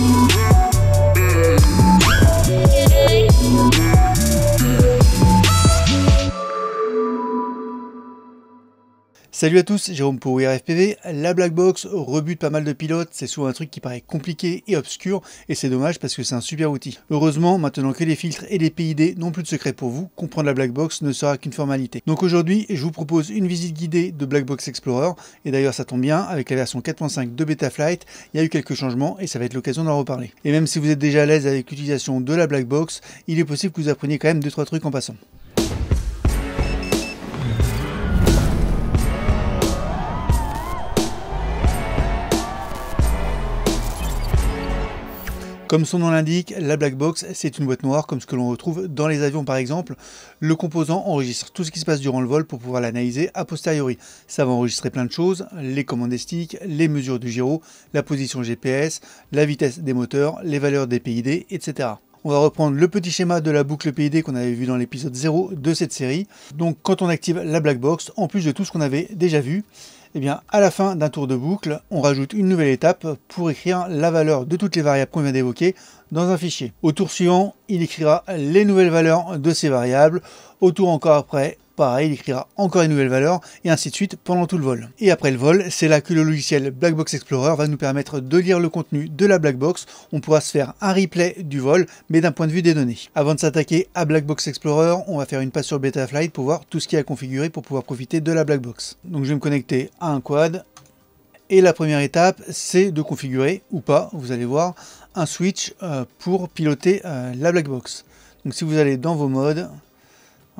Ooh. Salut à tous, Jérôme pour RFPV. La black box rebute pas mal de pilotes, c'est souvent un truc qui paraît compliqué et obscur, et c'est dommage parce que c'est un super outil. Heureusement, maintenant que les filtres et les PID n'ont plus de secret pour vous, comprendre la black box ne sera qu'une formalité. Donc aujourd'hui, je vous propose une visite guidée de Black Box Explorer, et d'ailleurs ça tombe bien, avec la version 4.5 de Betaflight, il y a eu quelques changements et ça va être l'occasion d'en reparler. Et même si vous êtes déjà à l'aise avec l'utilisation de la black box, il est possible que vous appreniez quand même 2-3 trucs en passant. Comme son nom l'indique, la black box, c'est une boîte noire comme ce que l'on retrouve dans les avions par exemple. Le composant enregistre tout ce qui se passe durant le vol pour pouvoir l'analyser a posteriori. Ça va enregistrer plein de choses, les commandes estiques, les mesures du gyro, la position GPS, la vitesse des moteurs, les valeurs des PID, etc. On va reprendre le petit schéma de la boucle PID qu'on avait vu dans l'épisode 0 de cette série. Donc quand on active la black box, en plus de tout ce qu'on avait déjà vu, eh bien, à la fin d'un tour de boucle, on rajoute une nouvelle étape pour écrire la valeur de toutes les variables qu'on vient d'évoquer dans un fichier. Au tour suivant, il écrira les nouvelles valeurs de ces variables. Au tour encore après, Pareil, il écrira encore une nouvelle valeur et ainsi de suite pendant tout le vol. Et après le vol, c'est là que le logiciel Blackbox Explorer va nous permettre de lire le contenu de la Black Box. On pourra se faire un replay du vol, mais d'un point de vue des données. Avant de s'attaquer à Black Box Explorer, on va faire une passe sur Betaflight pour voir tout ce qui est a à configurer pour pouvoir profiter de la Black Box. Donc je vais me connecter à un quad, et la première étape, c'est de configurer ou pas, vous allez voir, un switch euh, pour piloter euh, la black box. Donc si vous allez dans vos modes,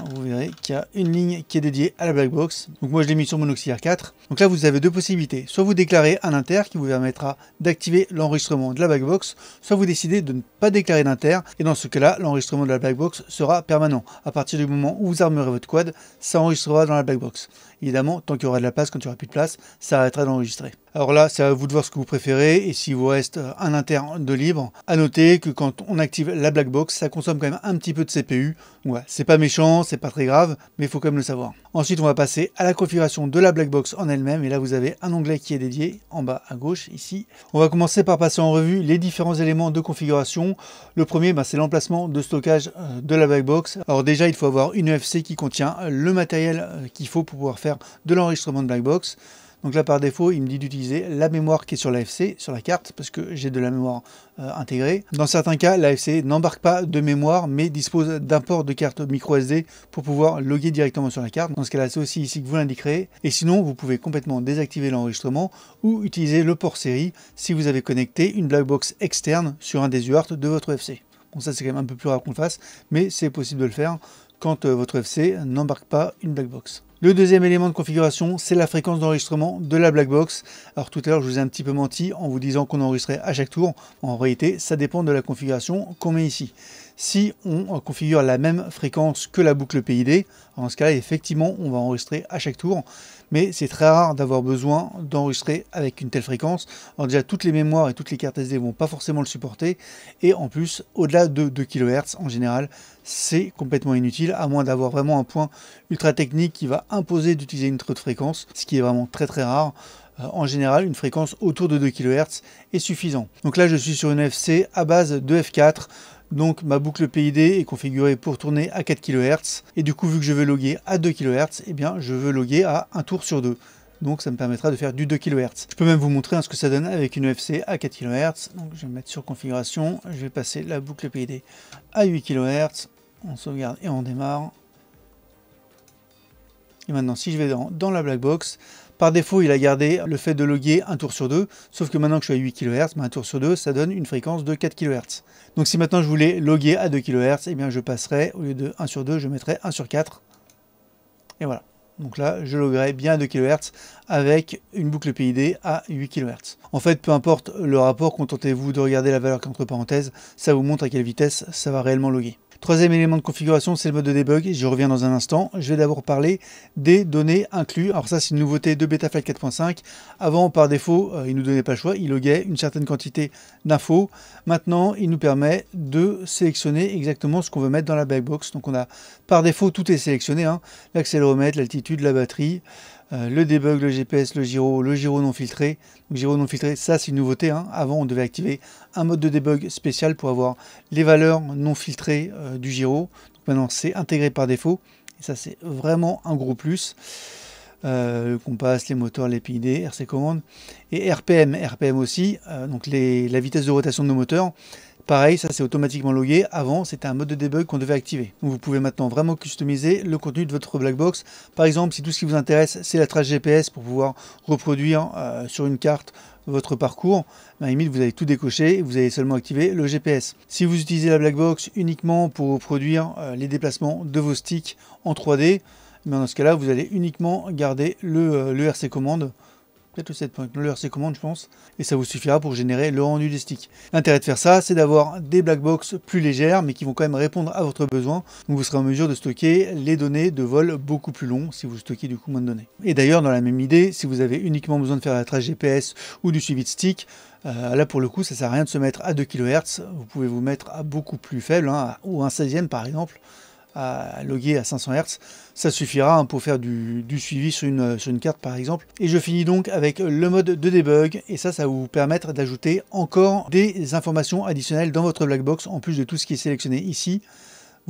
Hein, vous verrez qu'il y a une ligne qui est dédiée à la black box. Donc moi je l'ai mis sur mon auxiliaire 4. Donc là vous avez deux possibilités. Soit vous déclarez un inter qui vous permettra d'activer l'enregistrement de la black box, soit vous décidez de ne pas déclarer d'inter et dans ce cas-là l'enregistrement de la black box sera permanent. À partir du moment où vous armerez votre quad, ça enregistrera dans la black box. Évidemment, tant qu'il y aura de la place, quand il n'y aura plus de place, ça arrêtera d'enregistrer. Alors là, c'est à vous de voir ce que vous préférez et s'il vous reste euh, un interne de libre. À noter que quand on active la black box, ça consomme quand même un petit peu de CPU. Ouais, c'est pas méchant, c'est pas très grave, mais il faut quand même le savoir. Ensuite, on va passer à la configuration de la black box en elle-même et là, vous avez un onglet qui est dédié en bas à gauche ici. On va commencer par passer en revue les différents éléments de configuration. Le premier, bah, c'est l'emplacement de stockage euh, de la black box. Alors déjà, il faut avoir une EFC qui contient euh, le matériel qu'il faut pour pouvoir faire de l'enregistrement de black box. Donc là, par défaut, il me dit d'utiliser la mémoire qui est sur l'AFC, sur la carte, parce que j'ai de la mémoire euh, intégrée. Dans certains cas, l'AFC n'embarque pas de mémoire, mais dispose d'un port de carte micro SD pour pouvoir loguer directement sur la carte. Dans ce cas-là, c'est aussi ici que vous l'indiquerez. Et sinon, vous pouvez complètement désactiver l'enregistrement ou utiliser le port série si vous avez connecté une black box externe sur un des UART de votre FC. Bon, ça, c'est quand même un peu plus rare qu'on le fasse, mais c'est possible de le faire quand euh, votre FC n'embarque pas une black box. Le deuxième élément de configuration, c'est la fréquence d'enregistrement de la black box. Alors tout à l'heure, je vous ai un petit peu menti en vous disant qu'on enregistrait à chaque tour. En réalité, ça dépend de la configuration qu'on met ici. Si on configure la même fréquence que la boucle PID, en ce cas-là, effectivement, on va enregistrer à chaque tour mais c'est très rare d'avoir besoin d'enregistrer avec une telle fréquence. Alors déjà, toutes les mémoires et toutes les cartes SD vont pas forcément le supporter, et en plus, au-delà de 2 kHz, en général, c'est complètement inutile, à moins d'avoir vraiment un point ultra technique qui va imposer d'utiliser une autre fréquence, ce qui est vraiment très très rare euh, en général, une fréquence autour de 2 kHz est suffisant. Donc là, je suis sur une FC à base de F4. Donc ma boucle PID est configurée pour tourner à 4 kHz. Et du coup, vu que je veux loguer à 2 kHz, eh bien, je veux loguer à un tour sur 2. Donc ça me permettra de faire du 2 kHz. Je peux même vous montrer hein, ce que ça donne avec une EFC à 4 kHz. Donc je vais mettre sur configuration. Je vais passer la boucle PID à 8 kHz. On sauvegarde et on démarre. Et maintenant, si je vais dans la black box, par défaut, il a gardé le fait de loguer un tour sur deux, sauf que maintenant que je suis à 8 kHz, ben, un tour sur deux, ça donne une fréquence de 4 kHz. Donc si maintenant je voulais loguer à 2 kHz, eh bien je passerais, au lieu de 1 sur 2, je mettrais 1 sur 4. Et voilà. Donc là, je loguerai bien à 2 kHz avec une boucle PID à 8 kHz. En fait, peu importe le rapport, contentez-vous de regarder la valeur entre parenthèses, ça vous montre à quelle vitesse ça va réellement loguer. Troisième élément de configuration, c'est le mode de debug. J'y reviens dans un instant. Je vais d'abord parler des données incluses. Alors ça, c'est une nouveauté de Betaflight 4.5. Avant, par défaut, euh, il ne nous donnait pas le choix. Il loguait une certaine quantité d'infos. Maintenant, il nous permet de sélectionner exactement ce qu'on veut mettre dans la backbox, Donc on a, par défaut, tout est sélectionné. Hein. L'accéléromètre, l'altitude, la batterie, euh, le debug, le GPS, le gyro, le Giro non filtré. Le gyro non filtré, ça c'est une nouveauté. Hein. Avant, on devait activer un mode de debug spécial pour avoir les valeurs non filtrées euh, du gyro. maintenant, c'est intégré par défaut. Et ça, c'est vraiment un gros plus. Euh, le compas, les moteurs, les PID, RC commandes et RPM, RPM aussi, donc la vitesse de rotation de nos moteurs. Pareil, ça c'est automatiquement logué. Avant, c'était un mode de debug qu'on devait activer. vous pouvez maintenant vraiment customiser le contenu de votre black box. Par exemple, si tout ce qui vous intéresse, c'est la trace GPS pour pouvoir reproduire euh, sur une carte votre parcours, ben, limite vous allez tout décoché et vous allez seulement activer le GPS. Si vous utilisez la black box uniquement pour produire euh, les déplacements de vos sticks en 3D, mais ben, dans ce cas-là, vous allez uniquement garder le, euh, le RC commande peut-être le leur c'est commande, je pense, et ça vous suffira pour générer le rendu des sticks. L'intérêt de faire ça, c'est d'avoir des black box plus légères, mais qui vont quand même répondre à votre besoin, donc vous serez en mesure de stocker les données de vol beaucoup plus long si vous stockez du coup moins de données. Et d'ailleurs, dans la même idée, si vous avez uniquement besoin de faire la trace GPS ou du suivi de stick, euh, là pour le coup ça sert à rien de se mettre à 2 kHz, vous pouvez vous mettre à beaucoup plus faible, hein, ou un 16e par exemple, à loguer à 500 Hz. Ça suffira hein, pour faire du, suivi sur une, sur une, carte par exemple. Et je finis donc avec le mode de debug et ça, ça va vous permettre d'ajouter encore des informations additionnelles dans votre black box en plus de tout ce qui est sélectionné ici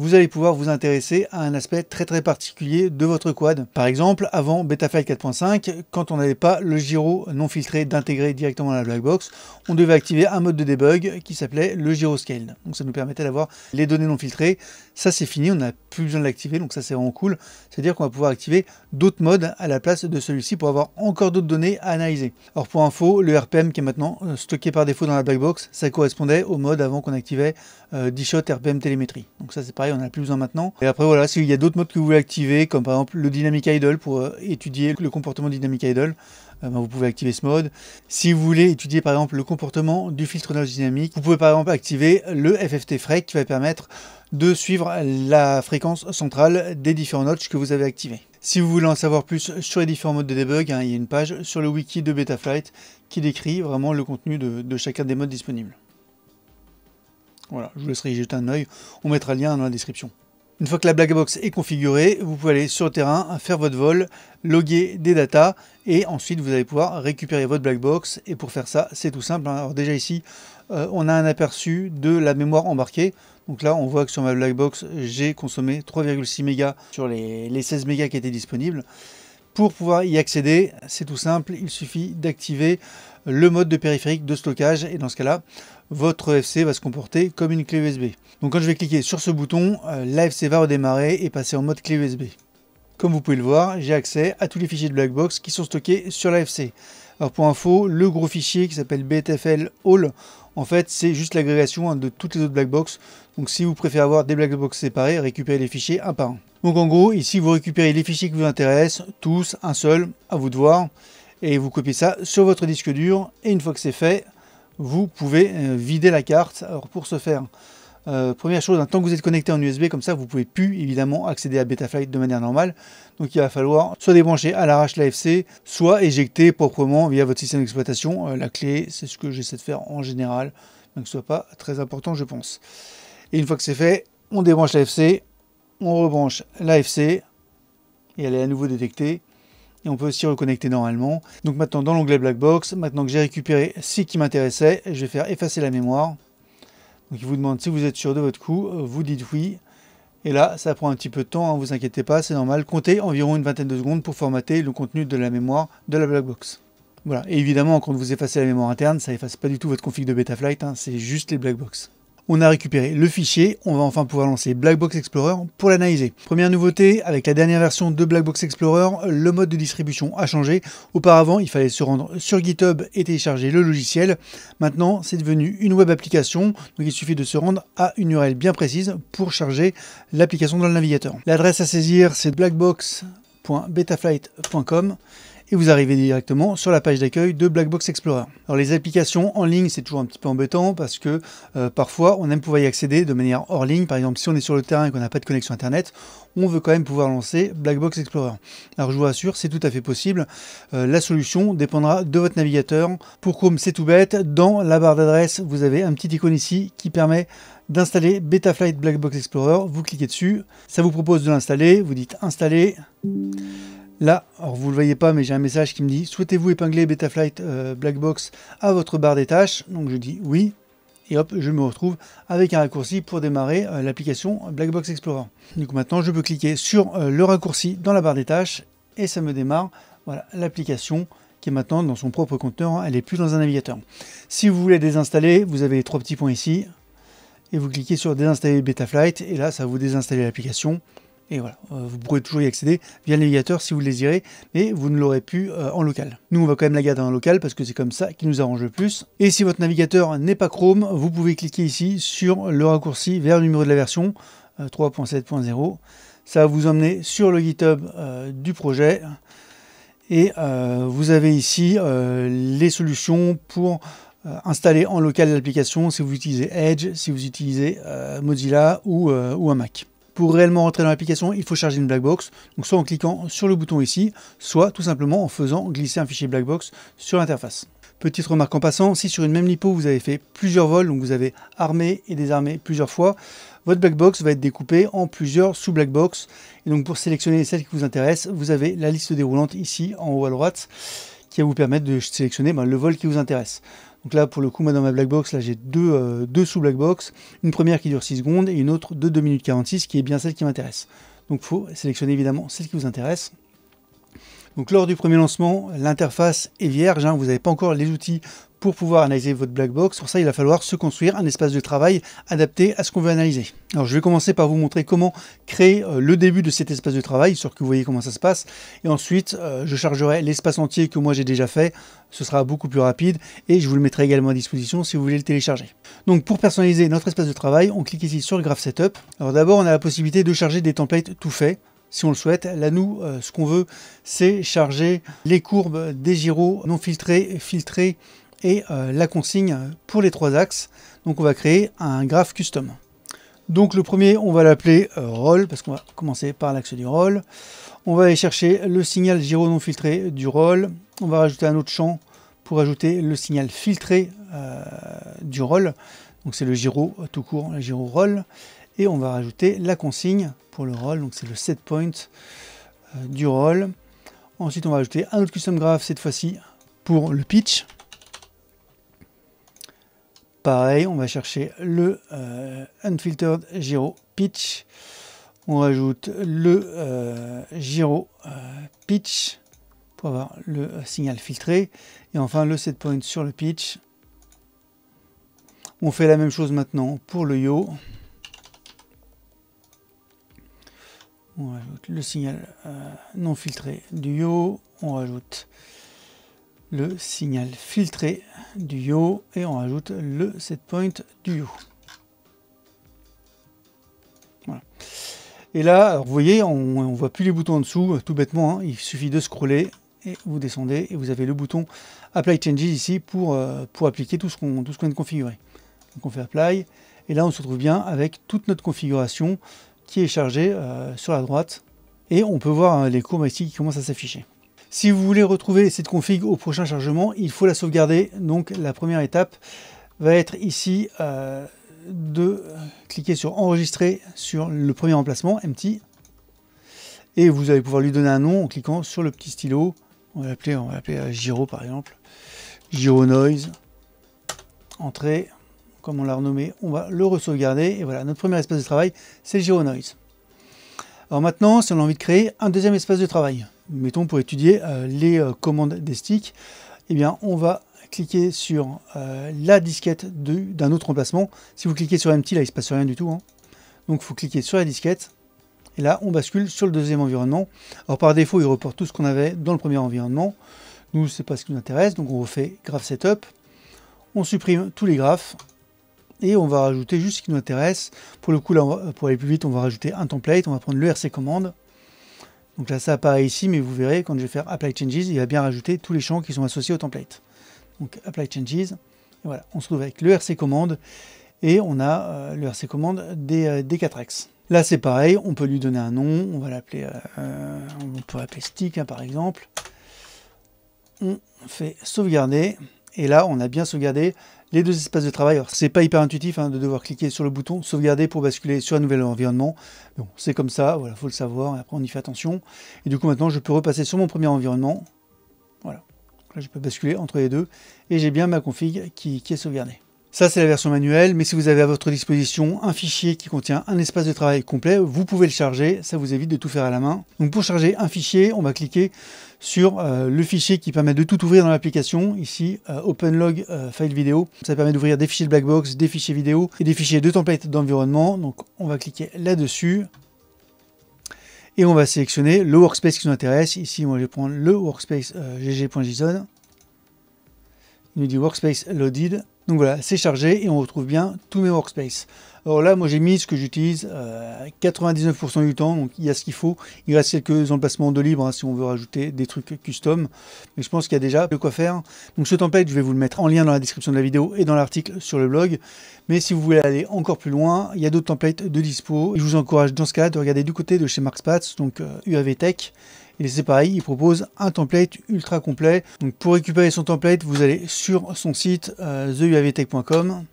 vous allez pouvoir vous intéresser à un aspect très très particulier de votre quad. Par exemple, avant Betafile 4.5, quand on n'avait pas le gyro non filtré d'intégrer directement à la black box, on devait activer un mode de debug qui s'appelait le gyro scale. Donc ça nous permettait d'avoir les données non filtrées. Ça c'est fini, on n'a plus besoin de l'activer, donc ça c'est vraiment cool. C'est-à-dire qu'on va pouvoir activer d'autres modes à la place de celui-ci pour avoir encore d'autres données à analyser. Alors pour info, le RPM qui est maintenant euh, stocké par défaut dans la black box, ça correspondait au mode avant qu'on activait euh, shot RPM télémétrie. Donc ça c'est pareil, on n'en a plus besoin maintenant. Et après voilà, s'il y a d'autres modes que vous voulez activer, comme par exemple le Dynamic Idle pour euh, étudier le comportement Dynamic Idle, euh, ben, vous pouvez activer ce mode. Si vous voulez étudier par exemple le comportement du filtre notch dynamique, vous pouvez par exemple activer le FFT FREC qui va permettre de suivre la fréquence centrale des différents notes que vous avez activés. Si vous voulez en savoir plus sur les différents modes de debug, hein, il y a une page sur le wiki de Betaflight qui décrit vraiment le contenu de chacun des modes disponibles. Voilà, je vous laisserai jeter un œil, on mettra le lien dans la description. Une fois que la black box est configurée, vous pouvez aller sur le terrain, faire votre vol, loguer des datas et ensuite vous allez pouvoir récupérer votre black box. Et pour faire ça, c'est tout simple. Hein. Alors déjà ici, euh, on a un aperçu de la mémoire embarquée. Donc là, on voit que sur ma black box, j'ai consommé 3,6 mégas sur les, les 16 mégas qui étaient disponibles. Pour pouvoir y accéder, c'est tout simple, il suffit d'activer le mode de périphérique de stockage et dans ce cas-là, votre FC va se comporter comme une clé USB. Donc quand je vais cliquer sur ce bouton, euh, l'AFC va redémarrer et passer en mode clé USB. Comme vous pouvez le voir, j'ai accès à tous les fichiers de Blackbox qui sont stockés sur l'AFC. Alors pour info, le gros fichier qui s'appelle BTFL All, en fait c'est juste l'agrégation hein, de toutes les autres Blackbox. Donc si vous préférez avoir des Blackbox séparés, récupérez les fichiers un par un. Donc en gros, ici vous récupérez les fichiers qui vous intéressent, tous, un seul, à vous de voir. Et vous copiez ça sur votre disque dur. Et une fois que c'est fait, vous pouvez euh, vider la carte. Alors pour ce faire, euh, première chose, tant que vous êtes connecté en USB, comme ça, vous pouvez plus évidemment accéder à Betaflight de manière normale. Donc il va falloir soit débrancher à l'arrache l'AFC, soit éjecter proprement via votre système d'exploitation euh, la clé. C'est ce que j'essaie de faire en général, donc ce soit pas très important, je pense. Et une fois que c'est fait, on débranche l'AFC, on rebranche l'AFC, et elle est à nouveau détectée et on peut aussi reconnecter normalement. Donc maintenant dans l'onglet Blackbox, maintenant que j'ai récupéré ce qui m'intéressait, je vais faire effacer la mémoire. Donc il vous demande si vous êtes sûr de votre coup, euh, vous dites oui. Et là, ça prend un petit peu de temps, ne hein, vous inquiétez pas, c'est normal. Comptez environ une vingtaine de secondes pour formater le contenu de la mémoire de la Blackbox. Voilà, et évidemment, quand vous effacez la mémoire interne, ça efface pas du tout votre config de Betaflight, hein, c'est juste les Blackbox on a récupéré le fichier, on va enfin pouvoir lancer Blackbox Explorer pour l'analyser. Première nouveauté, avec la dernière version de Blackbox Explorer, le mode de distribution a changé. Auparavant, il fallait se rendre sur GitHub et télécharger le logiciel. Maintenant, c'est devenu une web application, donc il suffit de se rendre à une URL bien précise pour charger l'application dans le navigateur. L'adresse à saisir, c'est blackbox.betaflight.com et vous arrivez directement sur la page d'accueil de Blackbox Explorer. Alors les applications en ligne, c'est toujours un petit peu embêtant parce que euh, parfois on aime pouvoir y accéder de manière hors ligne. Par exemple, si on est sur le terrain et qu'on n'a pas de connexion Internet, on veut quand même pouvoir lancer Blackbox Explorer. Alors je vous rassure, c'est tout à fait possible. Euh, la solution dépendra de votre navigateur. Pour Chrome, c'est tout bête. Dans la barre d'adresse, vous avez un petit icône ici qui permet d'installer Betaflight Blackbox Explorer. Vous cliquez dessus, ça vous propose de l'installer, vous dites installer. Là, alors vous ne le voyez pas, mais j'ai un message qui me dit Souhaitez-vous épingler Betaflight euh, Blackbox à votre barre des tâches Donc je dis oui, et hop, je me retrouve avec un raccourci pour démarrer euh, l'application Blackbox Explorer. Donc maintenant, je peux cliquer sur euh, le raccourci dans la barre des tâches et ça me démarre l'application qui est maintenant dans son propre conteneur, hein, elle n'est plus dans un navigateur. Si vous voulez désinstaller, vous avez les trois petits points ici et vous cliquez sur désinstaller Betaflight et là, ça va vous désinstaller l'application. Et voilà, euh, vous pourrez toujours y accéder via le navigateur si vous le désirez, mais vous ne l'aurez plus euh, en local. Nous, on va quand même la garder en local parce que c'est comme ça qui nous arrange le plus. Et si votre navigateur n'est pas Chrome, vous pouvez cliquer ici sur le raccourci vers le numéro de la version 3.7.0. Euh, ça va vous emmener sur le GitHub du projet. Et vous avez ici les solutions pour installer en local l'application si vous utilisez Edge, si vous utilisez Mozilla ou un Mac. Pour réellement rentrer dans l'application, il faut charger une black box, donc soit en cliquant sur le bouton ici, soit tout simplement en faisant glisser un fichier black box sur l'interface. Petite remarque en passant, si sur une même lipo vous avez fait plusieurs vols, donc vous avez armé et désarmé plusieurs fois, votre black box va être découpée en plusieurs sous black box. Et donc pour sélectionner celle qui vous intéresse, vous avez la liste déroulante ici en haut à droite qui va vous permettre de sélectionner ben, le vol qui vous intéresse. Donc là, pour le coup, moi dans ma black box, là j'ai deux, euh, deux sous-black box, une première qui dure 6 secondes et une autre de 2 minutes 46 qui est bien celle qui m'intéresse. Donc il faut sélectionner évidemment celle qui vous intéresse. Donc lors du premier lancement, l'interface est vierge, hein, vous n'avez pas encore les outils pour pouvoir analyser votre black box, pour ça il va falloir se construire un espace de travail adapté à ce qu'on veut analyser. Alors je vais commencer par vous montrer comment créer euh, le début de cet espace de travail, sur que vous voyez comment ça se passe, et ensuite euh, je chargerai l'espace entier que moi j'ai déjà fait, ce sera beaucoup plus rapide, et je vous le mettrai également à disposition si vous voulez le télécharger. Donc pour personnaliser notre espace de travail, on clique ici sur Graph Setup. Alors d'abord on a la possibilité de charger des templates tout faits, si on le souhaite. Là, nous, euh, ce qu'on veut, c'est charger les courbes des gyros non filtrés, filtrés et euh, la consigne pour les trois axes. Donc on va créer un graphe custom. Donc le premier, on va l'appeler euh, roll, parce qu'on va commencer par l'axe du roll. On va aller chercher le signal gyro non filtré du roll. On va rajouter un autre champ pour ajouter le signal filtré euh, du roll. Donc c'est le gyro tout court, le gyro roll. Et on va rajouter la consigne pour le roll, donc c'est le set point du roll. Ensuite, on va ajouter un autre custom graph, cette fois-ci pour le pitch pareil, on va chercher le euh, Unfiltered Giro Pitch. On rajoute le euh, gyro Giro euh, Pitch pour avoir le signal filtré. Et enfin le set point sur le pitch. On fait la même chose maintenant pour le Yo. On rajoute le signal non filtré du Yo. On rajoute le signal filtré du yo et on rajoute le set point du yo. Voilà. Et là, vous voyez, on ne voit plus les boutons en dessous, tout bêtement, hein. il suffit de scroller et vous descendez et vous avez le bouton Apply Changes ici pour, euh, pour appliquer tout ce qu'on qu vient de configurer. Donc on fait Apply et là on se retrouve bien avec toute notre configuration qui est chargée euh, sur la droite et on peut voir les courbes ici qui commencent à s'afficher. Si vous voulez retrouver cette config au prochain chargement, il faut la sauvegarder. Donc la première étape va être ici euh, de cliquer sur enregistrer sur le premier emplacement, empty. Et vous allez pouvoir lui donner un nom en cliquant sur le petit stylo. On va l'appeler, euh, Giro par exemple. Giro Noise. Entrée. Comme on l'a renommé, on va le re-sauvegarder. Et voilà, notre premier espace de travail, c'est Giro Noise. Alors maintenant, si on a envie de créer un deuxième espace de travail, mettons pour étudier euh, les euh, commandes des sticks, eh bien on va cliquer sur euh, la disquette d'un autre emplacement. Si vous cliquez sur MT, là il ne se passe rien du tout. Hein. Donc il faut cliquer sur la disquette. Et là, on bascule sur le deuxième environnement. Alors par défaut, il reporte tout ce qu'on avait dans le premier environnement. Nous, ce n'est pas ce qui nous intéresse, donc on refait Graph Setup. On supprime tous les graphes et on va rajouter juste ce qui nous intéresse. Pour le coup, pour aller plus vite, on va rajouter un template. On va prendre le RC commande. Donc là, ça apparaît ici, mais vous verrez, quand je vais faire Apply Changes, il va bien rajouter tous les champs qui sont associés au template. Donc Apply Changes, et voilà, on se trouve avec le RC commande, et on a euh, le RC commande des, 4 euh, x Là, c'est pareil, on peut lui donner un nom, on va l'appeler, euh, on stick, hein, par exemple. On fait sauvegarder, et là, on a bien sauvegardé les deux espaces de travail. Alors, c'est pas hyper intuitif hein, de devoir cliquer sur le bouton sauvegarder pour basculer sur un nouvel environnement. Bon, c'est comme ça, voilà, faut le savoir, et après on y fait attention. Et du coup, maintenant, je peux repasser sur mon premier environnement. Voilà. Là, je peux basculer entre les deux et j'ai bien ma config qui est sauvegardée. Ça, c'est la version manuelle, mais si vous avez à votre disposition un fichier qui contient un espace de travail complet, vous pouvez le charger, ça vous évite de tout faire à la main. Donc pour charger un fichier, on va cliquer sur euh, le fichier qui permet de tout ouvrir dans l'application, ici Open euh, OpenLog euh, File Video. Ça permet d'ouvrir des fichiers de Blackbox, des fichiers vidéo et des fichiers de template d'environnement. Donc on va cliquer là-dessus et on va sélectionner le workspace qui nous intéresse. Ici, moi je vais prendre le workspace gg.json. Il nous dit workspace loaded. Donc voilà, c'est chargé et on retrouve bien tous mes workspaces. Alors là, moi j'ai mis ce que j'utilise 99% euh, du temps, donc il y a ce qu'il faut. Il reste quelques emplacements de libre hein, si on veut rajouter des trucs custom, mais je pense qu'il y a déjà de quoi faire. Donc ce template, je vais vous le mettre en lien dans la description de la vidéo et dans l'article sur le blog. Mais si vous voulez aller encore plus loin, il y a d'autres templates de dispo. je vous encourage dans ce cas de regarder du côté de chez Markspatz, donc UAV euh, Tech. Et c'est pareil, il propose un template ultra complet. Donc pour récupérer son template, vous allez sur son site euh, theuavtech.com.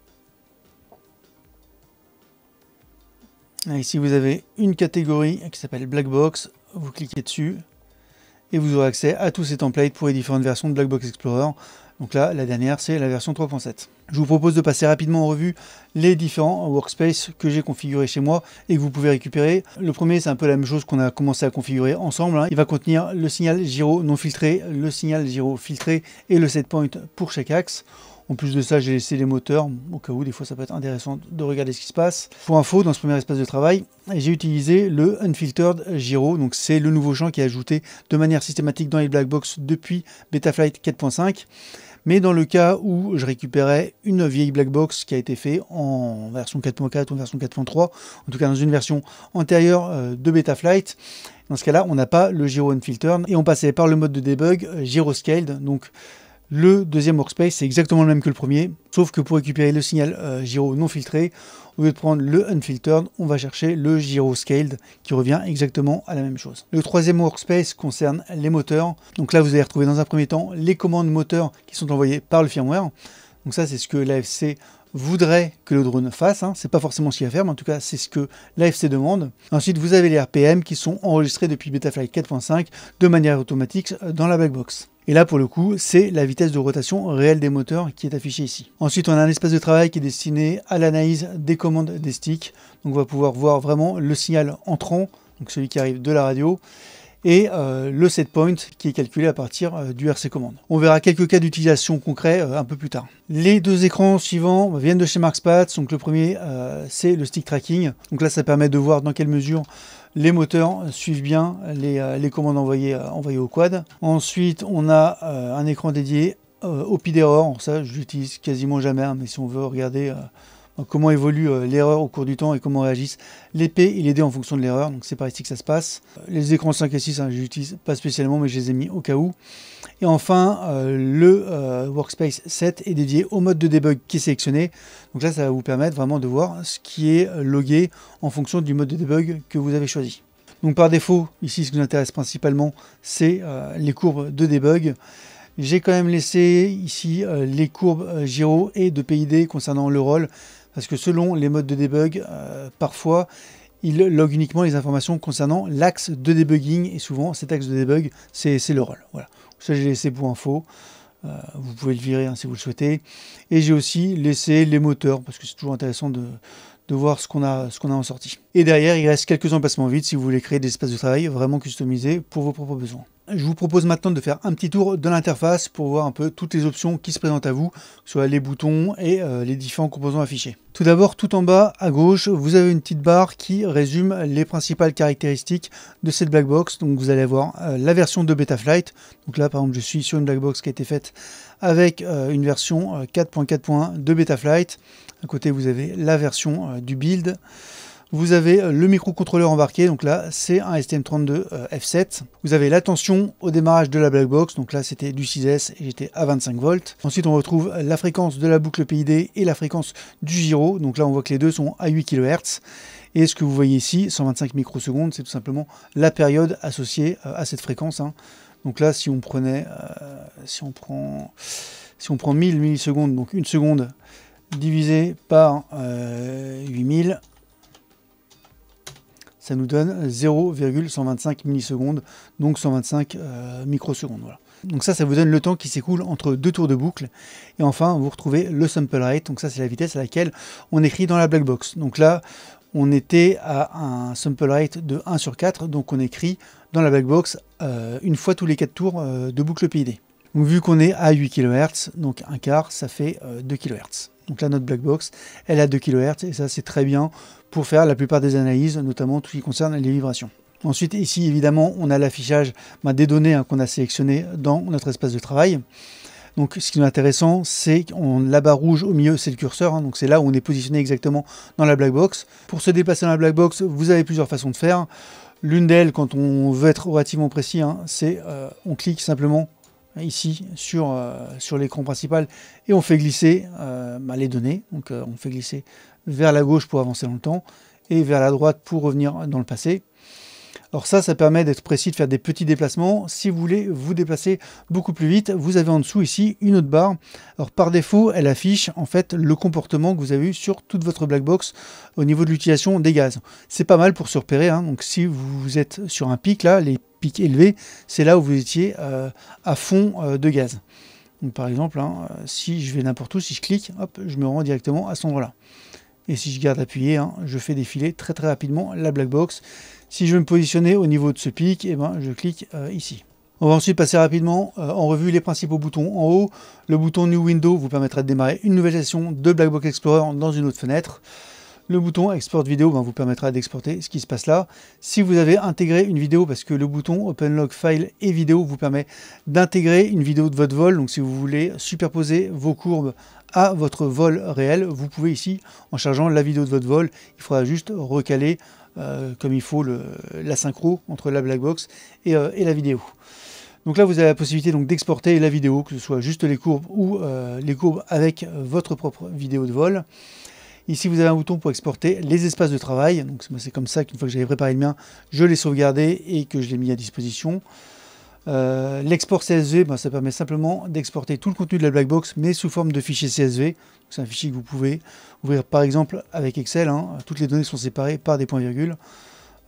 Ici, vous avez une catégorie qui s'appelle Black Box. Vous cliquez dessus et vous aurez accès à tous ces templates pour les différentes versions de Blackbox Explorer. Donc là, la dernière, c'est la version 3.7. Je vous propose de passer rapidement en revue les différents workspaces que j'ai configurés chez moi et que vous pouvez récupérer. Le premier, c'est un peu la même chose qu'on a commencé à configurer ensemble. Hein. Il va contenir le signal Giro non filtré, le signal Giro filtré et le setpoint pour chaque axe. En plus de ça, j'ai laissé les moteurs, au cas où des fois ça peut être intéressant de regarder ce qui se passe. Pour info, dans ce premier espace de travail, j'ai utilisé le Unfiltered Giro, donc c'est le nouveau champ qui est ajouté de manière systématique dans les black box depuis Betaflight 4.5. Mais dans le cas où je récupérais une vieille black box qui a été faite en version 4.4 ou version 4.3, en tout cas dans une version antérieure euh, de Betaflight, dans ce cas-là, on n'a pas le Giro Unfiltered et on passait par le mode de debug Giro Scaled, donc le deuxième workspace, c'est exactement le même que le premier, sauf que pour récupérer le signal euh, gyro non filtré, au lieu de prendre le unfiltered, on va chercher le gyro scaled qui revient exactement à la même chose. Le troisième workspace concerne les moteurs. Donc là, vous allez retrouver dans un premier temps les commandes moteurs qui sont envoyées par le firmware. Donc ça, c'est ce que l'AFC voudrait que le drone fasse. Hein. C'est pas forcément ce qu'il va faire, mais en tout cas, c'est ce que l'AFC demande. Ensuite, vous avez les RPM qui sont enregistrés depuis Betaflight 4.5 de manière automatique euh, dans la black et là, pour le coup, c'est la vitesse de rotation réelle des moteurs qui est affichée ici. Ensuite, on a un espace de travail qui est destiné à l'analyse des commandes des sticks. Donc, on va pouvoir voir vraiment le signal entrant, donc celui qui arrive de la radio, et euh, le set point qui est calculé à partir euh, du RC commande. On verra quelques cas d'utilisation concrets euh, un peu plus tard. Les deux écrans suivants viennent de chez Markspatz. Donc le premier c'est le stick tracking. Donc là ça permet de voir dans quelle mesure les moteurs suivent bien les, euh, commandes euh, envoyées, au quad. Ensuite, on a euh, un écran dédié au PID Ça, je l'utilise quasiment jamais, hein, mais si on veut regarder comment évolue euh, l'erreur au cours du temps et comment réagissent P et les dés en fonction de l'erreur. Donc c'est par ici que ça se passe. Euh, les écrans 5 et 6, hein, je n'utilise pas spécialement, mais je les ai mis au cas où. Et enfin, euh, le Workspace 7 est dédié au mode de debug qui est sélectionné. Donc là, ça va vous permettre vraiment de voir ce qui est logué en fonction du mode de debug que vous avez choisi. Donc par défaut, ici, ce qui nous intéresse principalement, c'est les courbes de debug. J'ai quand même laissé ici les courbes gyro et de PID concernant le rôle parce que selon les modes de debug, euh, parfois, il log uniquement les informations concernant l'axe de debugging. Et souvent, cet axe de debug, c'est le rôle. Voilà. Ça, j'ai laissé pour info. Euh, vous pouvez le virer hein, si vous le souhaitez. Et j'ai aussi laissé les moteurs, parce que c'est toujours intéressant de, voir ce qu'on a, qu'on a en sortie. Et derrière, il reste quelques emplacements vides si vous voulez créer des espaces de travail vraiment customisés pour vos propres besoins. Je vous propose maintenant de faire un petit tour de l'interface pour voir un peu toutes les options qui se présentent à vous, que ce soit les boutons et euh, les différents composants affichés. Tout d'abord, tout en bas à gauche, vous avez une petite barre qui résume les principales caractéristiques de cette black box. Donc vous allez avoir euh, la version de Betaflight. Donc là, par exemple, je suis sur une black box qui a été faite avec euh, une version 4.4.1 de Betaflight. À côté, vous avez la version du build. Vous avez euh, le microcontrôleur embarqué, donc là c'est un STM32 euh, F7. Vous avez la tension au démarrage de la black box, donc là c'était du 6S et j'étais à 25 volts. Ensuite on retrouve la fréquence de la boucle PID et la fréquence du gyro, donc là on voit que les deux sont à 8 kHz. Et ce que vous voyez ici, 125 microsecondes, c'est tout simplement la période associée euh, à cette fréquence. Hein. Donc là, si on prenait, si on prend, si on prend 1000 millisecondes, donc une seconde divisé par 8000, ça nous donne 0,125 millisecondes, donc 125 euh, microsecondes. Donc ça, ça vous donne le temps qui s'écoule entre deux tours de boucle. Et enfin, vous retrouvez le sample rate, donc ça c'est la vitesse à laquelle on écrit dans la black box. Donc là, on était à un sample rate de 1 sur 4, donc on écrit dans la black box euh, une fois tous les 4 tours euh, de boucle PID. Donc vu qu'on est à 8 kHz, donc un quart, ça fait 2 kHz. Donc là, notre black box, elle a 2 kHz et ça c'est très bien pour faire la plupart des analyses, notamment tout ce qui concerne les vibrations. Ensuite ici évidemment on a l'affichage ben, des données hein, qu'on a sélectionnées dans notre espace de travail. Donc ce qui est intéressant, c'est la barre rouge au milieu, c'est le curseur, hein, donc c'est là où on est positionné exactement dans la black box. Pour se déplacer dans la black box, vous avez plusieurs façons de faire. L'une d'elles, quand on veut être relativement précis, hein, c'est euh, on clique simplement ici euh, sur, l'écran principal et on fait glisser euh, bah, les données. Donc euh, on fait glisser vers la gauche pour avancer dans le temps et vers la droite pour revenir dans le passé. Alors ça, ça permet d'être précis, de faire des petits déplacements. Si vous voulez vous déplacer beaucoup plus vite, vous avez en dessous ici une autre barre. Alors par défaut, elle affiche en fait le comportement que vous avez eu sur toute votre black box au niveau de l'utilisation des gaz. C'est pas mal pour se repérer. Hein. Donc si vous êtes sur un pic là, les pics élevés, c'est là où vous étiez euh, à fond euh, de gaz. Donc par exemple, hein, si je vais n'importe où, si je clique, hop, je me rends directement à son endroit-là. Et si je garde appuyé, hein, je fais défiler très très rapidement la black box. Si je veux me positionner au niveau de ce pic, eh ben, je clique euh, ici. On va ensuite passer rapidement euh, en revue les principaux boutons en haut. Le bouton New Window vous permettra de démarrer une nouvelle session de Blackbox Explorer dans une autre fenêtre. Le bouton Export vidéo ben, vous permettra d'exporter ce qui se passe là. Si vous avez intégré une vidéo, parce que le bouton Open Log File et Vidéo vous permet d'intégrer une vidéo de votre vol, donc si vous voulez superposer vos courbes à votre vol réel, vous pouvez ici, en chargeant la vidéo de votre vol, il faudra juste recaler euh, comme il faut la synchro entre la black box euh, et, la vidéo. Donc là, vous avez la possibilité d'exporter la vidéo, que ce soit juste les courbes ou euh, les courbes avec votre propre vidéo de vol. Ici, vous avez un bouton pour exporter les espaces de travail. c'est comme ça qu'une fois que j'avais préparé le mien, je l'ai sauvegardé et que je l'ai mis à disposition. Euh, l'export CSV, ben, ça permet simplement d'exporter tout le contenu de la black box, mais sous forme de fichier CSV. C'est un fichier que vous pouvez ouvrir par exemple avec Excel. Hein. Toutes les données sont séparées par des points-virgules.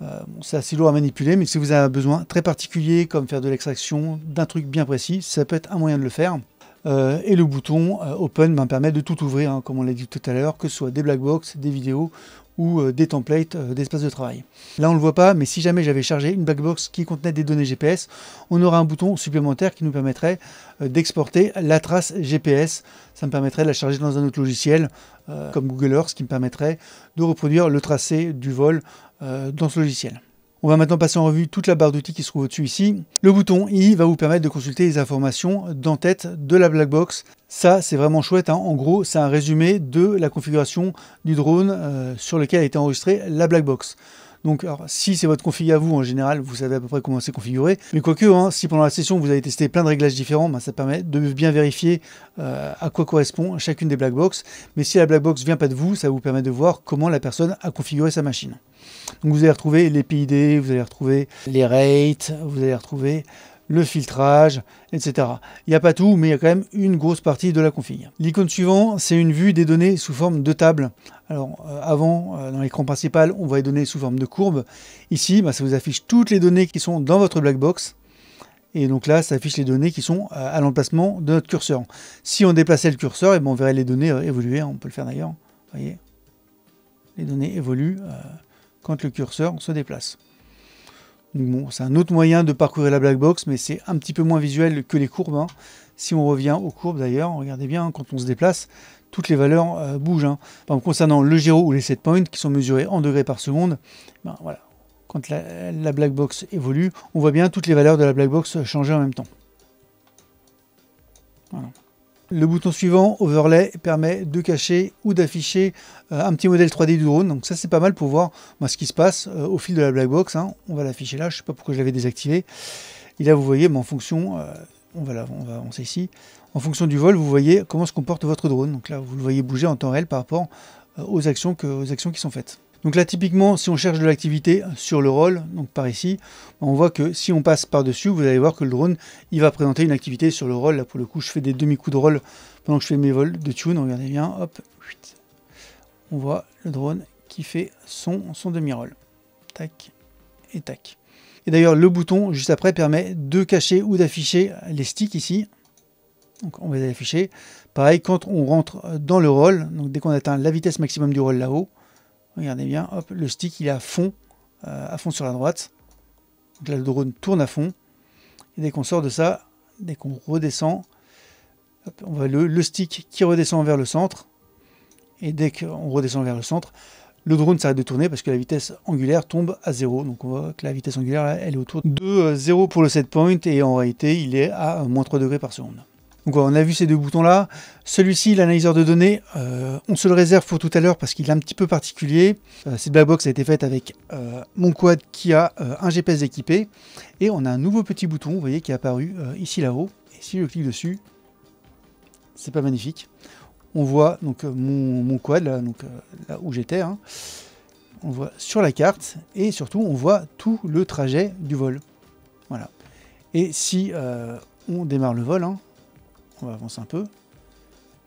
Euh, c'est assez lourd à manipuler, mais si vous avez un besoin très particulier, comme faire de l'extraction d'un truc bien précis, ça peut être un moyen de le faire. Euh, et le bouton euh, Open me ben, permet de tout ouvrir, hein, comme on l'a dit tout à l'heure, que ce soit des black box, des vidéos ou euh, des templates d'espace de travail. Là on ne le voit pas, mais si jamais j'avais chargé une black box qui contenait des données GPS, on aura un bouton supplémentaire qui nous permettrait d'exporter la trace GPS. Ça me permettrait de la charger dans un autre logiciel, comme Google Earth, ce qui me permettrait de reproduire le tracé du vol dans ce logiciel. On va maintenant passer en revue toute la barre d'outils qui se trouve au-dessus ici. Le bouton i va vous permettre de consulter les informations d'en-tête de la black box. Ça, c'est vraiment chouette. Hein. En gros, c'est un résumé de la configuration du drone euh, sur lequel a été enregistrée la black box. Donc, alors, si c'est votre config à vous, en général, vous savez à peu près comment c'est configuré. Mais quoique, hein, si pendant la session vous avez testé plein de réglages différents, ben, ça permet de bien vérifier euh, à quoi correspond chacune des black box. Mais si la black box vient pas de vous, ça vous permet de voir comment la personne a configuré sa machine. Donc, vous allez retrouver les PID, vous allez retrouver les rates, vous allez retrouver le filtrage, etc. Il n'y a pas tout, mais il y a quand même une grosse partie de la config. L'icône suivante, c'est une vue des données sous forme de table. Alors euh, avant, euh, dans l'écran principal, on voit les données sous forme de courbe. Ici, bah, ça vous affiche toutes les données qui sont dans votre black box. Et donc là, ça affiche les données qui sont euh, à l'emplacement de notre curseur. Si on déplaçait le curseur, et eh ben, on verrait les données évoluer. On peut le faire d'ailleurs. Voyez, les données évoluent quand le curseur se déplace c'est un autre moyen de parcourir la black box, mais c'est un petit peu moins visuel que les courbes. Hein. Si on revient aux courbes d'ailleurs, regardez bien, hein, quand on se déplace, toutes les valeurs euh, bougent. Hein. concernant le gyro ou les set points qui sont mesurés en degrés par seconde, ben, voilà, quand la, black box évolue, on voit bien toutes les valeurs de la black box changer en même temps. Voilà. Le bouton suivant, Overlay, permet de cacher ou d'afficher euh, un petit modèle 3D du drone. Donc ça c'est pas mal pour voir ce qui se passe euh, au fil de la black box. Hein. On va l'afficher là, je ne sais pas pourquoi je l'avais désactivé. Et là vous voyez, en fonction, euh, on va on ici. En fonction du vol, vous voyez comment se comporte votre drone. Donc là vous le voyez bouger en temps réel par rapport aux actions, aux actions qui sont faites. Donc là, typiquement, si on cherche de l'activité sur le roll, donc par ici, on voit que si on passe par-dessus, vous allez voir que le drone, il va présenter une activité sur le roll. Là, pour le coup, je fais des demi-coups de rôle pendant que je fais mes vols de tune. Regardez bien, hop, on voit le drone qui fait son, son demi-roll. Tac et tac. Et d'ailleurs, le bouton, juste après, permet de cacher ou d'afficher les sticks ici. Donc on va les afficher. Pareil, quand on rentre dans le roll, donc dès qu'on atteint la vitesse maximum du roll là-haut, Regardez bien, hop, le stick il est à fond, euh, à fond sur la droite. là, le drone tourne à fond. Et dès qu'on sort de ça, dès qu'on redescend, on voit le, stick qui redescend vers le centre. Et dès qu'on redescend vers le centre, le drone s'arrête de tourner parce que la vitesse angulaire tombe à 0. Donc on voit que la vitesse angulaire, elle est autour de 0 pour le set point et en réalité, il est à moins 3 degrés par seconde. Donc on a vu ces deux boutons-là. Celui-ci, l'analyseur de données, euh, on se le réserve pour tout à l'heure parce qu'il est un petit peu particulier. Euh, cette black box a été faite avec euh, mon quad qui a un GPS équipé. Et on a un nouveau petit bouton, vous voyez, qui est apparu ici là-haut. Et si je clique dessus, c'est pas magnifique. On voit donc mon, quad, là, donc, là où j'étais. Hein. On voit sur la carte et surtout on voit tout le trajet du vol. Voilà. Et si on démarre le vol, hein, on va avancer un peu,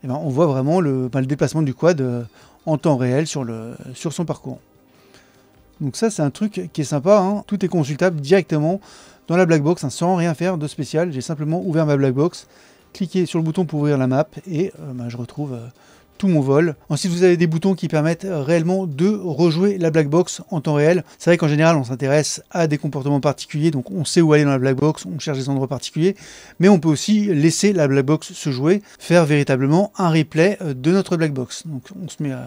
eh ben, on voit vraiment le, ben, le déplacement du quad euh, en temps réel sur, le, sur son parcours. Donc ça, c'est un truc qui est sympa. Hein. Tout est consultable directement dans la black box, hein, sans rien faire de spécial. J'ai simplement ouvert ma black box, cliqué sur le bouton pour ouvrir la map, et euh, ben, je retrouve euh, mon vol. Ensuite, vous avez des boutons qui permettent euh, réellement de rejouer la black box en temps réel. C'est vrai qu'en général, on s'intéresse à des comportements particuliers, donc on sait où aller dans la black box, on cherche des endroits particuliers, mais on peut aussi laisser la black box se jouer, faire véritablement un replay euh, de notre black box. Donc on se met, euh,